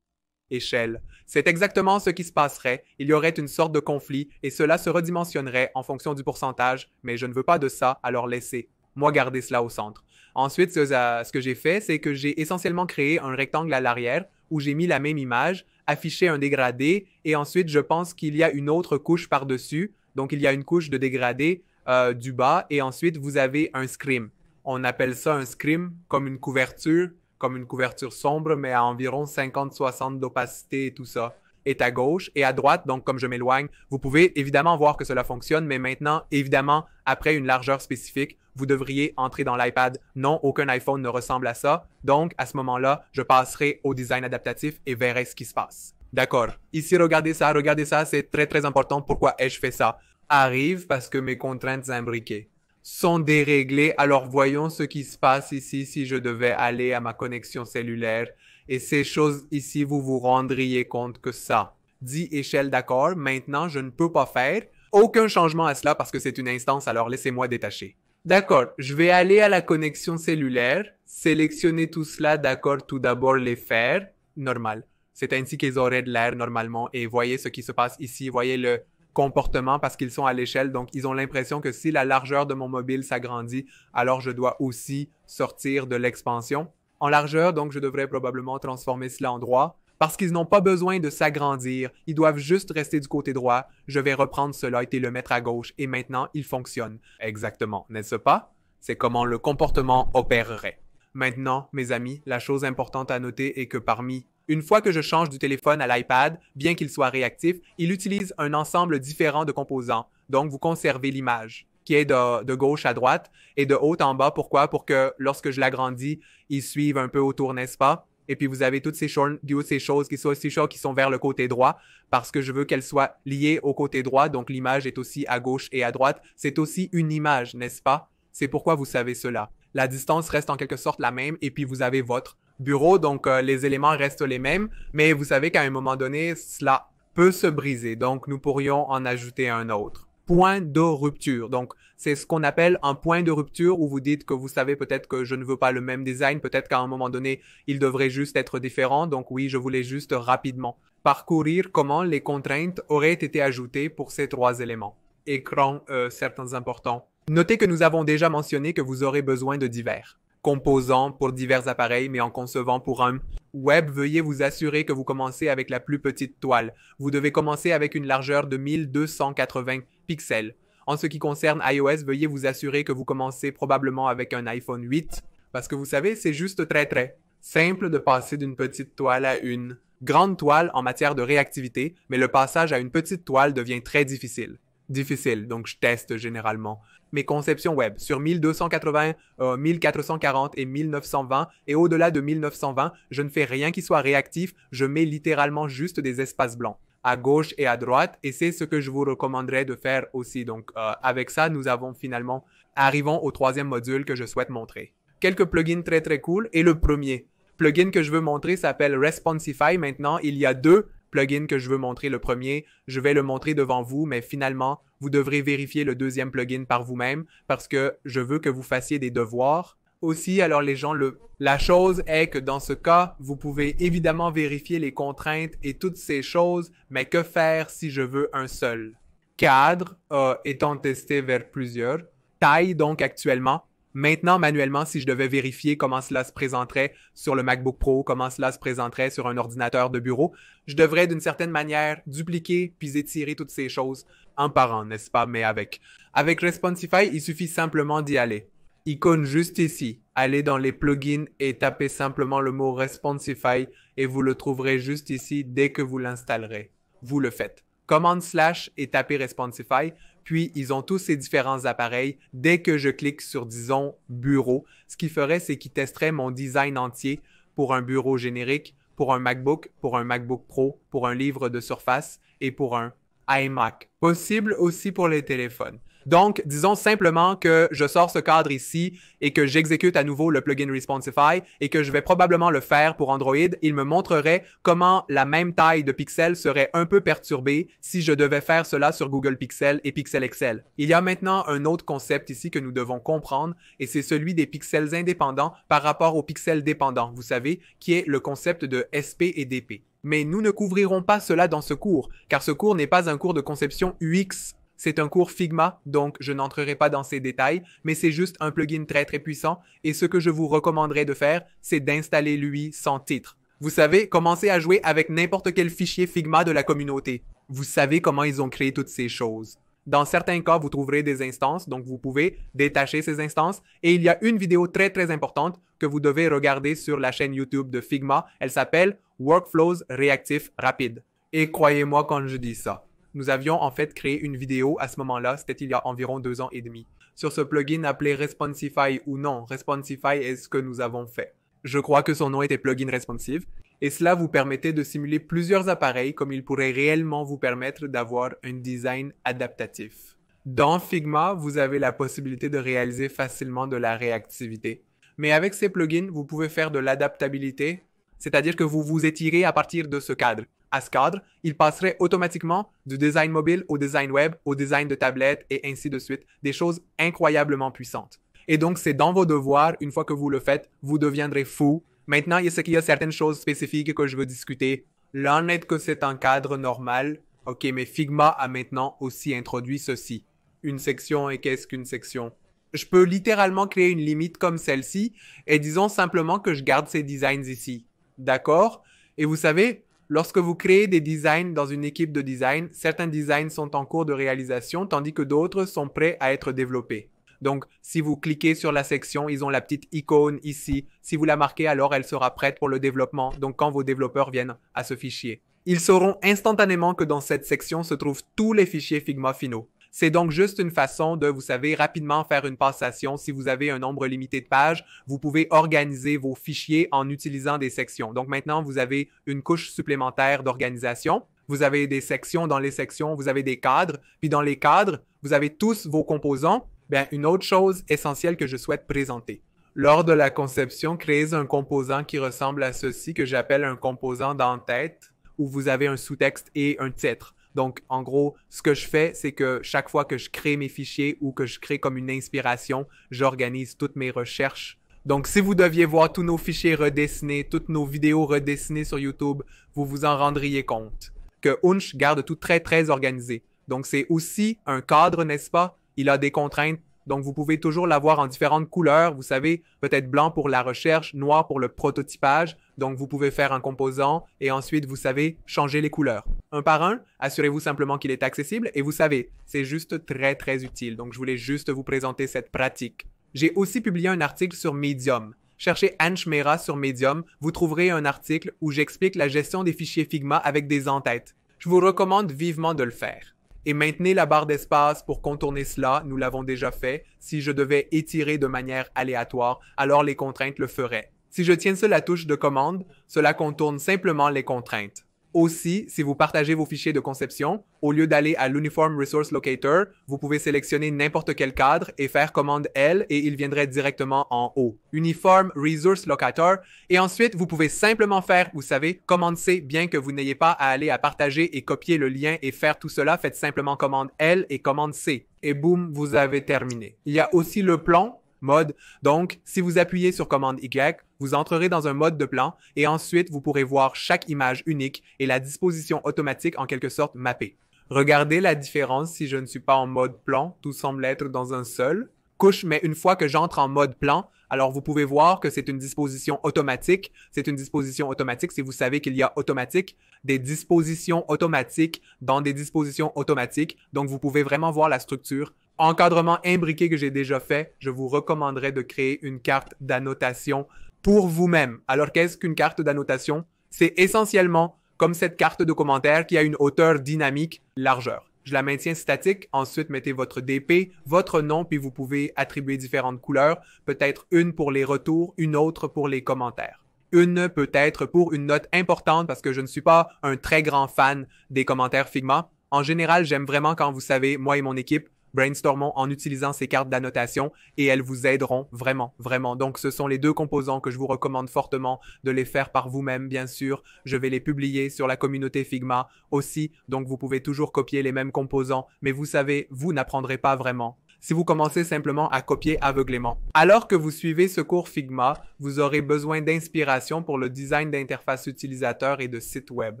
échelle. C'est exactement ce qui se passerait, il y aurait une sorte de conflit et cela se redimensionnerait en fonction du pourcentage, mais je ne veux pas de ça, alors laissez. Moi garder cela au centre. Ensuite, euh, ce, que j'ai fait, c'est que j'ai essentiellement créé un rectangle à l'arrière où j'ai mis la même image, affiché un dégradé, et ensuite je pense qu'il y a une autre couche par-dessus. Donc il y a une couche de dégradé euh, du bas, et ensuite vous avez un scrim. On appelle ça un scrim comme une couverture comme une couverture sombre, mais à environ 50-60 d'opacité et tout ça est à gauche et à droite. Donc, comme je m'éloigne, vous pouvez évidemment voir que cela fonctionne, mais maintenant, évidemment, après une largeur spécifique, vous devriez entrer dans l'iPad. Non, aucun iPhone ne ressemble à ça. Donc, à ce moment-là, je passerai au design adaptatif et verrai ce qui se passe. D'accord. Ici, regardez ça, regardez ça, c'est très très important. Pourquoi ai-je fait ça? Arrive parce que mes contraintes imbriquées sont déréglés. Alors voyons ce qui se passe ici si je devais aller à ma connexion cellulaire. Et ces choses ici, vous vous rendriez compte que ça. dit échelle d'accord, maintenant je ne peux pas faire aucun changement à cela parce que c'est une instance, alors laissez-moi détacher. D'accord, je vais aller à la connexion cellulaire, sélectionner tout cela, d'accord, tout d'abord les faire, normal. C'est ainsi qu'ils auraient de l'air normalement et voyez ce qui se passe ici, voyez le, comportement parce qu'ils sont à l'échelle. Donc, ils ont l'impression que si la largeur de mon mobile s'agrandit, alors je dois aussi sortir de l'expansion. En largeur, donc, je devrais probablement transformer cela en droit. Parce qu'ils n'ont pas besoin de s'agrandir, ils doivent juste rester du côté droit. Je vais reprendre cela et le mettre à gauche. Et maintenant, il fonctionne. Exactement, n'est-ce pas? C'est comment le comportement opérerait. Maintenant, mes amis, la chose importante à noter est que parmi une fois que je change du téléphone à l'iPad, bien qu'il soit réactif, il utilise un ensemble différent de composants, donc vous conservez l'image qui est de, gauche à droite et de haut en bas. Pourquoi? Pour que lorsque je l'agrandis, il suive un peu autour, n'est-ce pas? Et puis vous avez toutes ces, choses, ces choses qui sont aussi choses qui sont vers le côté droit parce que je veux qu'elles soient liées au côté droit. Donc l'image est aussi à gauche et à droite. C'est aussi une image, n'est-ce pas? C'est pourquoi vous savez cela. La distance reste en quelque sorte la même et puis vous avez votre bureau, donc euh, les éléments restent les mêmes, mais vous savez qu'à un moment donné, cela peut se briser, donc nous pourrions en ajouter un autre. Point de rupture, donc c'est ce qu'on appelle un point de rupture où vous dites que vous savez peut-être que je ne veux pas le même design, peut-être qu'à un moment donné, il devrait juste être différent, donc oui, je voulais juste rapidement parcourir comment les contraintes auraient été ajoutées pour ces trois éléments. Écran, euh, certains importants. Notez que nous avons déjà mentionné que vous aurez besoin de divers. Composant pour divers appareils, mais en concevant pour un web, veuillez vous assurer que vous commencez avec la plus petite toile. Vous devez commencer avec une largeur de 1280 pixels. En ce qui concerne iOS, veuillez vous assurer que vous commencez probablement avec un iPhone 8, parce que vous savez, c'est juste très très simple de passer d'une petite toile à une grande toile en matière de réactivité, mais le passage à une petite toile devient très difficile difficile, donc je teste généralement. Mes conceptions web sur 1280, 1440 euh, et 1920, et au-delà de 1920, je ne fais rien qui soit réactif, je mets littéralement juste des espaces blancs à gauche et à droite, et c'est ce que je vous recommanderais de faire aussi. Donc euh, avec ça, nous avons finalement, arrivons au troisième module que je souhaite montrer. Quelques plugins très très cool, et le premier, plugin que je veux montrer s'appelle Responsify. Maintenant, il y a deux plugin que je veux montrer le premier, je vais le montrer devant vous, mais finalement, vous devrez vérifier le deuxième plugin par vous-même parce que je veux que vous fassiez des devoirs. Aussi, alors les gens, le... la chose est que dans ce cas, vous pouvez évidemment vérifier les contraintes et toutes ces choses, mais que faire si je veux un seul Cadre euh, étant testé vers plusieurs. Taille donc actuellement, maintenant manuellement si je devais vérifier comment cela se présenterait sur le MacBook Pro, comment cela se présenterait sur un ordinateur de bureau, je devrais d'une certaine manière dupliquer puis étirer toutes ces choses en par n'est-ce pas? Mais avec, avec Responsify, il suffit simplement d'y aller. Icône juste ici, allez dans les plugins et tapez simplement le mot Responsify et vous le trouverez juste ici dès que vous l'installerez. Vous le faites. Commande slash et tapez Responsify puis, ils ont tous ces différents appareils dès que je clique sur, disons, bureau. Ce qu'ils ferait, c'est qu'ils testeraient mon design entier pour un bureau générique, pour un MacBook, pour un MacBook Pro, pour un livre de surface et pour un iMac. Possible aussi pour les téléphones. Donc, disons simplement que je sors ce cadre ici et que j'exécute à nouveau le plugin Responsify et que je vais probablement le faire pour Android. Il me montrerait comment la même taille de pixels serait un peu perturbée si je devais faire cela sur Google Pixel et Pixel Excel. Il y a maintenant un autre concept ici que nous devons comprendre et c'est celui des pixels indépendants par rapport aux pixels dépendants, vous savez, qui est le concept de SP et DP mais nous ne couvrirons pas cela dans ce cours, car ce cours n'est pas un cours de conception UX c'est un cours Figma, donc je n'entrerai pas dans ces détails, mais c'est juste un plugin très très puissant et ce que je vous recommanderais de faire, c'est d'installer lui sans titre. Vous savez, commencez à jouer avec n'importe quel fichier Figma de la communauté. Vous savez comment ils ont créé toutes ces choses. Dans certains cas, vous trouverez des instances, donc vous pouvez détacher ces instances. Et il y a une vidéo très très importante que vous devez regarder sur la chaîne YouTube de Figma. Elle s'appelle Workflows réactifs rapides. Et croyez-moi quand je dis ça, nous avions en fait créé une vidéo à ce moment-là, c'était il y a environ deux ans et demi, sur ce plugin appelé Responsify ou non. Responsify est ce que nous avons fait. Je crois que son nom était plugin responsive, et cela vous permettait de simuler plusieurs appareils comme il pourrait réellement vous permettre d'avoir un design adaptatif. Dans Figma, vous avez la possibilité de réaliser facilement de la réactivité. Mais avec ces plugins, vous pouvez faire de l'adaptabilité, c'est-à-dire que vous vous étirez à partir de ce cadre à ce cadre, il passerait automatiquement du design mobile au design web, au design de tablette et ainsi de suite, des choses incroyablement puissantes. Et donc c'est dans vos devoirs, une fois que vous le faites, vous deviendrez fou. Maintenant, il y ce qu'il y a certaines choses spécifiques que je veux discuter. L'un est que c'est un cadre normal. Ok, mais Figma a maintenant aussi introduit ceci. Une section et qu'est-ce qu'une section je peux littéralement créer une limite comme celle-ci et disons simplement que je garde ces designs ici. D'accord Et vous savez, Lorsque vous créez des designs dans une équipe de design, certains designs sont en cours de réalisation tandis que d'autres sont prêts à être développés. Donc, si vous cliquez sur la section, ils ont la petite icône ici. Si vous la marquez, alors elle sera prête pour le développement, donc quand vos développeurs viennent à ce fichier. Ils sauront instantanément que dans cette section se trouvent tous les fichiers Figma finaux. C'est donc juste une façon de, vous savez, rapidement faire une passation. Si vous avez un nombre limité de pages, vous pouvez organiser vos fichiers en utilisant des sections. Donc maintenant, vous avez une couche supplémentaire d'organisation. Vous avez des sections, dans les sections, vous avez des cadres, puis dans les cadres, vous avez tous vos composants. Bien, une autre chose essentielle que je souhaite présenter. Lors de la conception, créez un composant qui ressemble à ceci que j'appelle un composant d'en-tête, où vous avez un sous-texte et un titre. Donc, en gros, ce que je fais, c'est que chaque fois que je crée mes fichiers ou que je crée comme une inspiration, j'organise toutes mes recherches. Donc, si vous deviez voir tous nos fichiers redessinés, toutes nos vidéos redessinées sur YouTube, vous vous en rendriez compte. Que Hunch garde tout très, très organisé. Donc, c'est aussi un cadre, n'est-ce pas? Il a des contraintes donc, vous pouvez toujours l'avoir en différentes couleurs. Vous savez, peut-être blanc pour la recherche, noir pour le prototypage. Donc, vous pouvez faire un composant et ensuite, vous savez, changer les couleurs. Un par un, assurez-vous simplement qu'il est accessible et vous savez, c'est juste très, très utile. Donc, je voulais juste vous présenter cette pratique. J'ai aussi publié un article sur Medium. Cherchez Anne sur Medium, vous trouverez un article où j'explique la gestion des fichiers Figma avec des entêtes. Je vous recommande vivement de le faire et maintenez la barre d'espace pour contourner cela, nous l'avons déjà fait. Si je devais étirer de manière aléatoire, alors les contraintes le feraient. Si je tiens sur la touche de commande, cela contourne simplement les contraintes. Aussi, si vous partagez vos fichiers de conception, au lieu d'aller à l'Uniform Resource Locator, vous pouvez sélectionner n'importe quel cadre et faire commande L et il viendrait directement en haut. Uniform Resource Locator. Et ensuite, vous pouvez simplement faire, vous savez, commande C, bien que vous n'ayez pas à aller à partager et copier le lien et faire tout cela, faites simplement commande L et commande C. Et boum, vous avez terminé. Il y a aussi le plan mode. Donc, si vous appuyez sur commande Y, vous entrerez dans un mode de plan et ensuite vous pourrez voir chaque image unique et la disposition automatique en quelque sorte mappée. Regardez la différence si je ne suis pas en mode plan, tout semble être dans un seul couche, mais une fois que j'entre en mode plan, alors vous pouvez voir que c'est une disposition automatique. C'est une disposition automatique si vous savez qu'il y a automatique, des dispositions automatiques dans des dispositions automatiques. Donc vous pouvez vraiment voir la structure encadrement imbriqué que j'ai déjà fait, je vous recommanderais de créer une carte d'annotation pour vous-même. Alors qu'est-ce qu'une carte d'annotation C'est essentiellement comme cette carte de commentaire qui a une hauteur dynamique, largeur. Je la maintiens statique, ensuite mettez votre DP, votre nom, puis vous pouvez attribuer différentes couleurs, peut-être une pour les retours, une autre pour les commentaires. Une peut être pour une note importante parce que je ne suis pas un très grand fan des commentaires Figma. En général, j'aime vraiment quand vous savez, moi et mon équipe, brainstormons en utilisant ces cartes d'annotation et elles vous aideront vraiment, vraiment. Donc ce sont les deux composants que je vous recommande fortement de les faire par vous-même, bien sûr. Je vais les publier sur la communauté Figma aussi, donc vous pouvez toujours copier les mêmes composants, mais vous savez, vous n'apprendrez pas vraiment si vous commencez simplement à copier aveuglément. Alors que vous suivez ce cours Figma, vous aurez besoin d'inspiration pour le design d'interface utilisateur et de site web.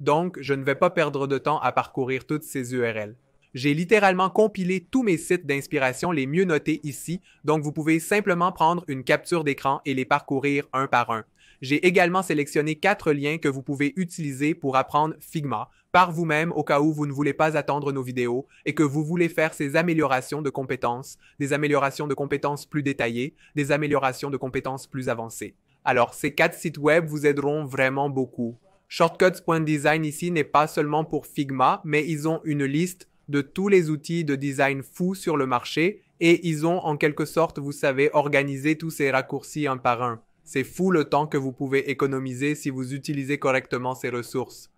Donc, je ne vais pas perdre de temps à parcourir toutes ces URL. J'ai littéralement compilé tous mes sites d'inspiration les mieux notés ici, donc vous pouvez simplement prendre une capture d'écran et les parcourir un par un. J'ai également sélectionné quatre liens que vous pouvez utiliser pour apprendre Figma par vous-même au cas où vous ne voulez pas attendre nos vidéos et que vous voulez faire ces améliorations de compétences, des améliorations de compétences plus détaillées, des améliorations de compétences plus avancées. Alors ces quatre sites web vous aideront vraiment beaucoup. Shortcuts.design ici n'est pas seulement pour Figma, mais ils ont une liste de tous les outils de design fous sur le marché et ils ont en quelque sorte, vous savez, organisé tous ces raccourcis un par un. C'est fou le temps que vous pouvez économiser si vous utilisez correctement ces ressources.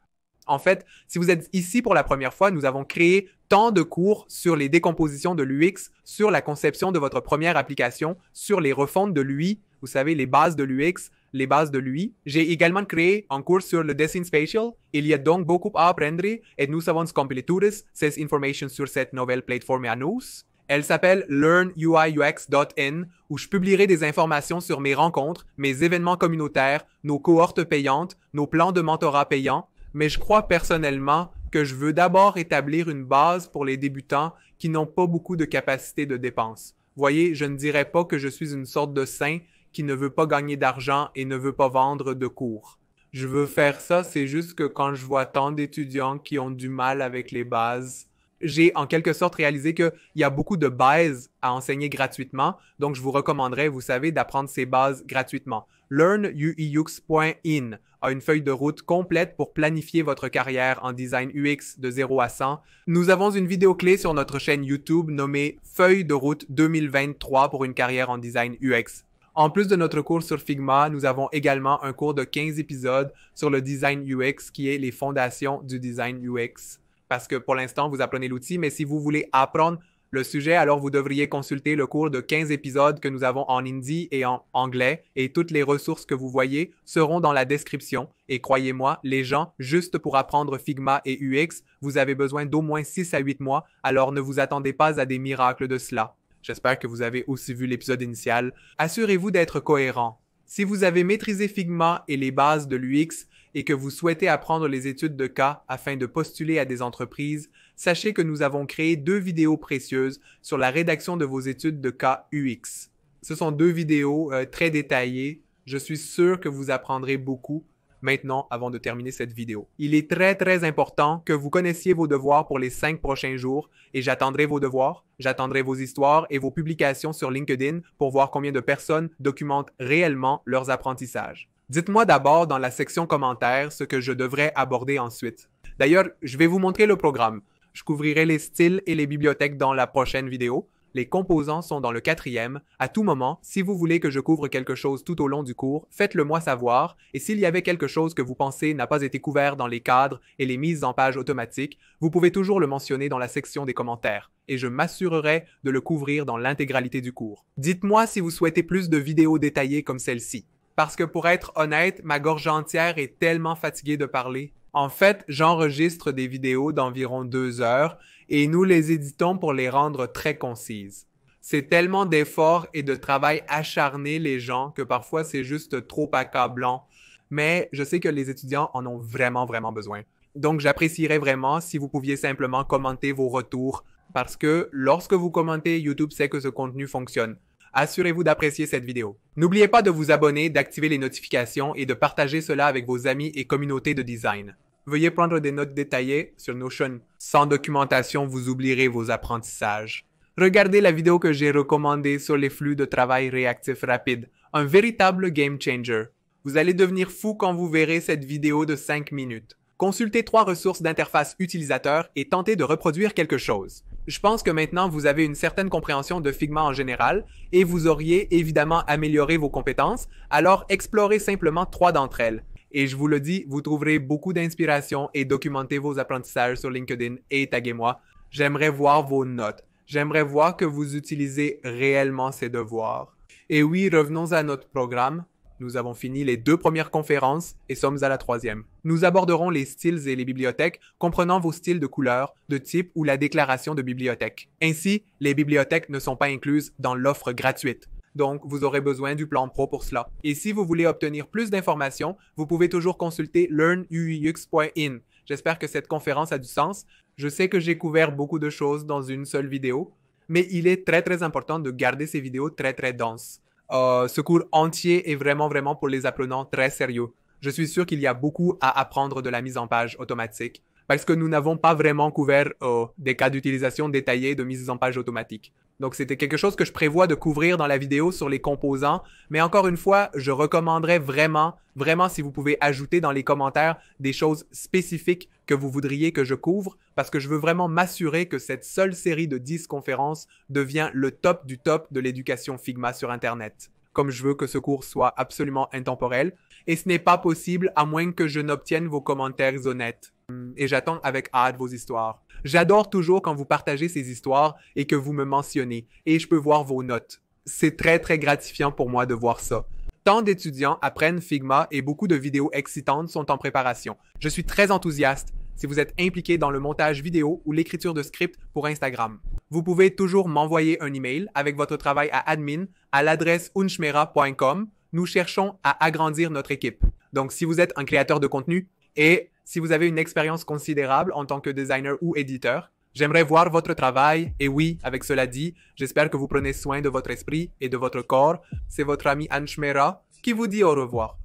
En fait, si vous êtes ici pour la première fois, nous avons créé tant de cours sur les décompositions de l'UX, sur la conception de votre première application, sur les refontes de l'UI, vous savez, les bases de l'UX, les bases de l'UI. J'ai également créé un cours sur le dessin spatial. Il y a donc beaucoup à apprendre et nous avons compilé toutes ces informations sur cette nouvelle plateforme à nous. Elle s'appelle learnuiux.in où je publierai des informations sur mes rencontres, mes événements communautaires, nos cohortes payantes, nos plans de mentorat payants, mais je crois personnellement que je veux d'abord établir une base pour les débutants qui n'ont pas beaucoup de capacité de dépenses. Voyez, je ne dirais pas que je suis une sorte de saint qui ne veut pas gagner d'argent et ne veut pas vendre de cours. Je veux faire ça, c'est juste que quand je vois tant d'étudiants qui ont du mal avec les bases, j'ai en quelque sorte réalisé qu'il y a beaucoup de bases à enseigner gratuitement, donc je vous recommanderais, vous savez, d'apprendre ces bases gratuitement. LearnUEUX.in a une feuille de route complète pour planifier votre carrière en design UX de 0 à 100. Nous avons une vidéo clé sur notre chaîne YouTube nommée Feuille de route 2023 pour une carrière en design UX. En plus de notre cours sur Figma, nous avons également un cours de 15 épisodes sur le design UX qui est les fondations du design UX. Parce que pour l'instant, vous apprenez l'outil, mais si vous voulez apprendre le sujet, alors vous devriez consulter le cours de 15 épisodes que nous avons en hindi et en anglais, et toutes les ressources que vous voyez seront dans la description. Et croyez-moi, les gens, juste pour apprendre Figma et UX, vous avez besoin d'au moins 6 à 8 mois, alors ne vous attendez pas à des miracles de cela. J'espère que vous avez aussi vu l'épisode initial. Assurez-vous d'être cohérent. Si vous avez maîtrisé Figma et les bases de l'UX et que vous souhaitez apprendre les études de cas afin de postuler à des entreprises, sachez que nous avons créé deux vidéos précieuses sur la rédaction de vos études de cas UX. Ce sont deux vidéos euh, très détaillées. Je suis sûr que vous apprendrez beaucoup maintenant avant de terminer cette vidéo. Il est très très important que vous connaissiez vos devoirs pour les cinq prochains jours et j'attendrai vos devoirs, j'attendrai vos histoires et vos publications sur LinkedIn pour voir combien de personnes documentent réellement leurs apprentissages. Dites-moi d'abord dans la section commentaires ce que je devrais aborder ensuite. D'ailleurs, je vais vous montrer le programme. Je couvrirai les styles et les bibliothèques dans la prochaine vidéo. Les composants sont dans le quatrième. À tout moment, si vous voulez que je couvre quelque chose tout au long du cours, faites-le moi savoir, et s'il y avait quelque chose que vous pensez n'a pas été couvert dans les cadres et les mises en page automatiques, vous pouvez toujours le mentionner dans la section des commentaires, et je m'assurerai de le couvrir dans l'intégralité du cours. Dites-moi si vous souhaitez plus de vidéos détaillées comme celle-ci. Parce que pour être honnête, ma gorge entière est tellement fatiguée de parler en fait, j'enregistre des vidéos d'environ deux heures et nous les éditons pour les rendre très concises. C'est tellement d'efforts et de travail acharné les gens que parfois c'est juste trop accablant, mais je sais que les étudiants en ont vraiment, vraiment besoin. Donc j'apprécierais vraiment si vous pouviez simplement commenter vos retours parce que lorsque vous commentez, YouTube sait que ce contenu fonctionne assurez-vous d'apprécier cette vidéo. N'oubliez pas de vous abonner, d'activer les notifications et de partager cela avec vos amis et communautés de design. Veuillez prendre des notes détaillées sur Notion. Sans documentation, vous oublierez vos apprentissages. Regardez la vidéo que j'ai recommandée sur les flux de travail réactifs rapides. un véritable game changer. Vous allez devenir fou quand vous verrez cette vidéo de 5 minutes. Consultez trois ressources d'interface utilisateur et tentez de reproduire quelque chose je pense que maintenant vous avez une certaine compréhension de Figma en général et vous auriez évidemment amélioré vos compétences, alors explorez simplement trois d'entre elles. Et je vous le dis, vous trouverez beaucoup d'inspiration et documentez vos apprentissages sur LinkedIn et taguez-moi. J'aimerais voir vos notes. J'aimerais voir que vous utilisez réellement ces devoirs. Et oui, revenons à notre programme. Nous avons fini les deux premières conférences et sommes à la troisième. Nous aborderons les styles et les bibliothèques, comprenant vos styles de couleur, de type ou la déclaration de bibliothèque. Ainsi, les bibliothèques ne sont pas incluses dans l'offre gratuite. Donc, vous aurez besoin du plan pro pour cela. Et si vous voulez obtenir plus d'informations, vous pouvez toujours consulter LearnUUX.in. J'espère que cette conférence a du sens. Je sais que j'ai couvert beaucoup de choses dans une seule vidéo, mais il est très très important de garder ces vidéos très très denses. Euh, ce cours entier est vraiment, vraiment pour les apprenants très sérieux. Je suis sûr qu'il y a beaucoup à apprendre de la mise en page automatique parce que nous n'avons pas vraiment couvert euh, des cas d'utilisation détaillés de mise en page automatique. Donc c'était quelque chose que je prévois de couvrir dans la vidéo sur les composants. Mais encore une fois, je recommanderais vraiment, vraiment si vous pouvez ajouter dans les commentaires des choses spécifiques que vous voudriez que je couvre, parce que je veux vraiment m'assurer que cette seule série de 10 conférences devient le top du top de l'éducation Figma sur Internet comme je veux que ce cours soit absolument intemporel, et ce n'est pas possible à moins que je n'obtienne vos commentaires honnêtes. Hum, et j'attends avec hâte vos histoires. J'adore toujours quand vous partagez ces histoires et que vous me mentionnez, et je peux voir vos notes. C'est très très gratifiant pour moi de voir ça. Tant d'étudiants apprennent Figma et beaucoup de vidéos excitantes sont en préparation. Je suis très enthousiaste si vous êtes impliqué dans le montage vidéo ou l'écriture de script pour Instagram. Vous pouvez toujours m'envoyer un email avec votre travail à admin à l'adresse unshmera.com, nous cherchons à agrandir notre équipe. Donc, si vous êtes un créateur de contenu et si vous avez une expérience considérable en tant que designer ou éditeur, j'aimerais voir votre travail. Et oui, avec cela dit, j'espère que vous prenez soin de votre esprit et de votre corps. C'est votre ami Anshmera qui vous dit au revoir.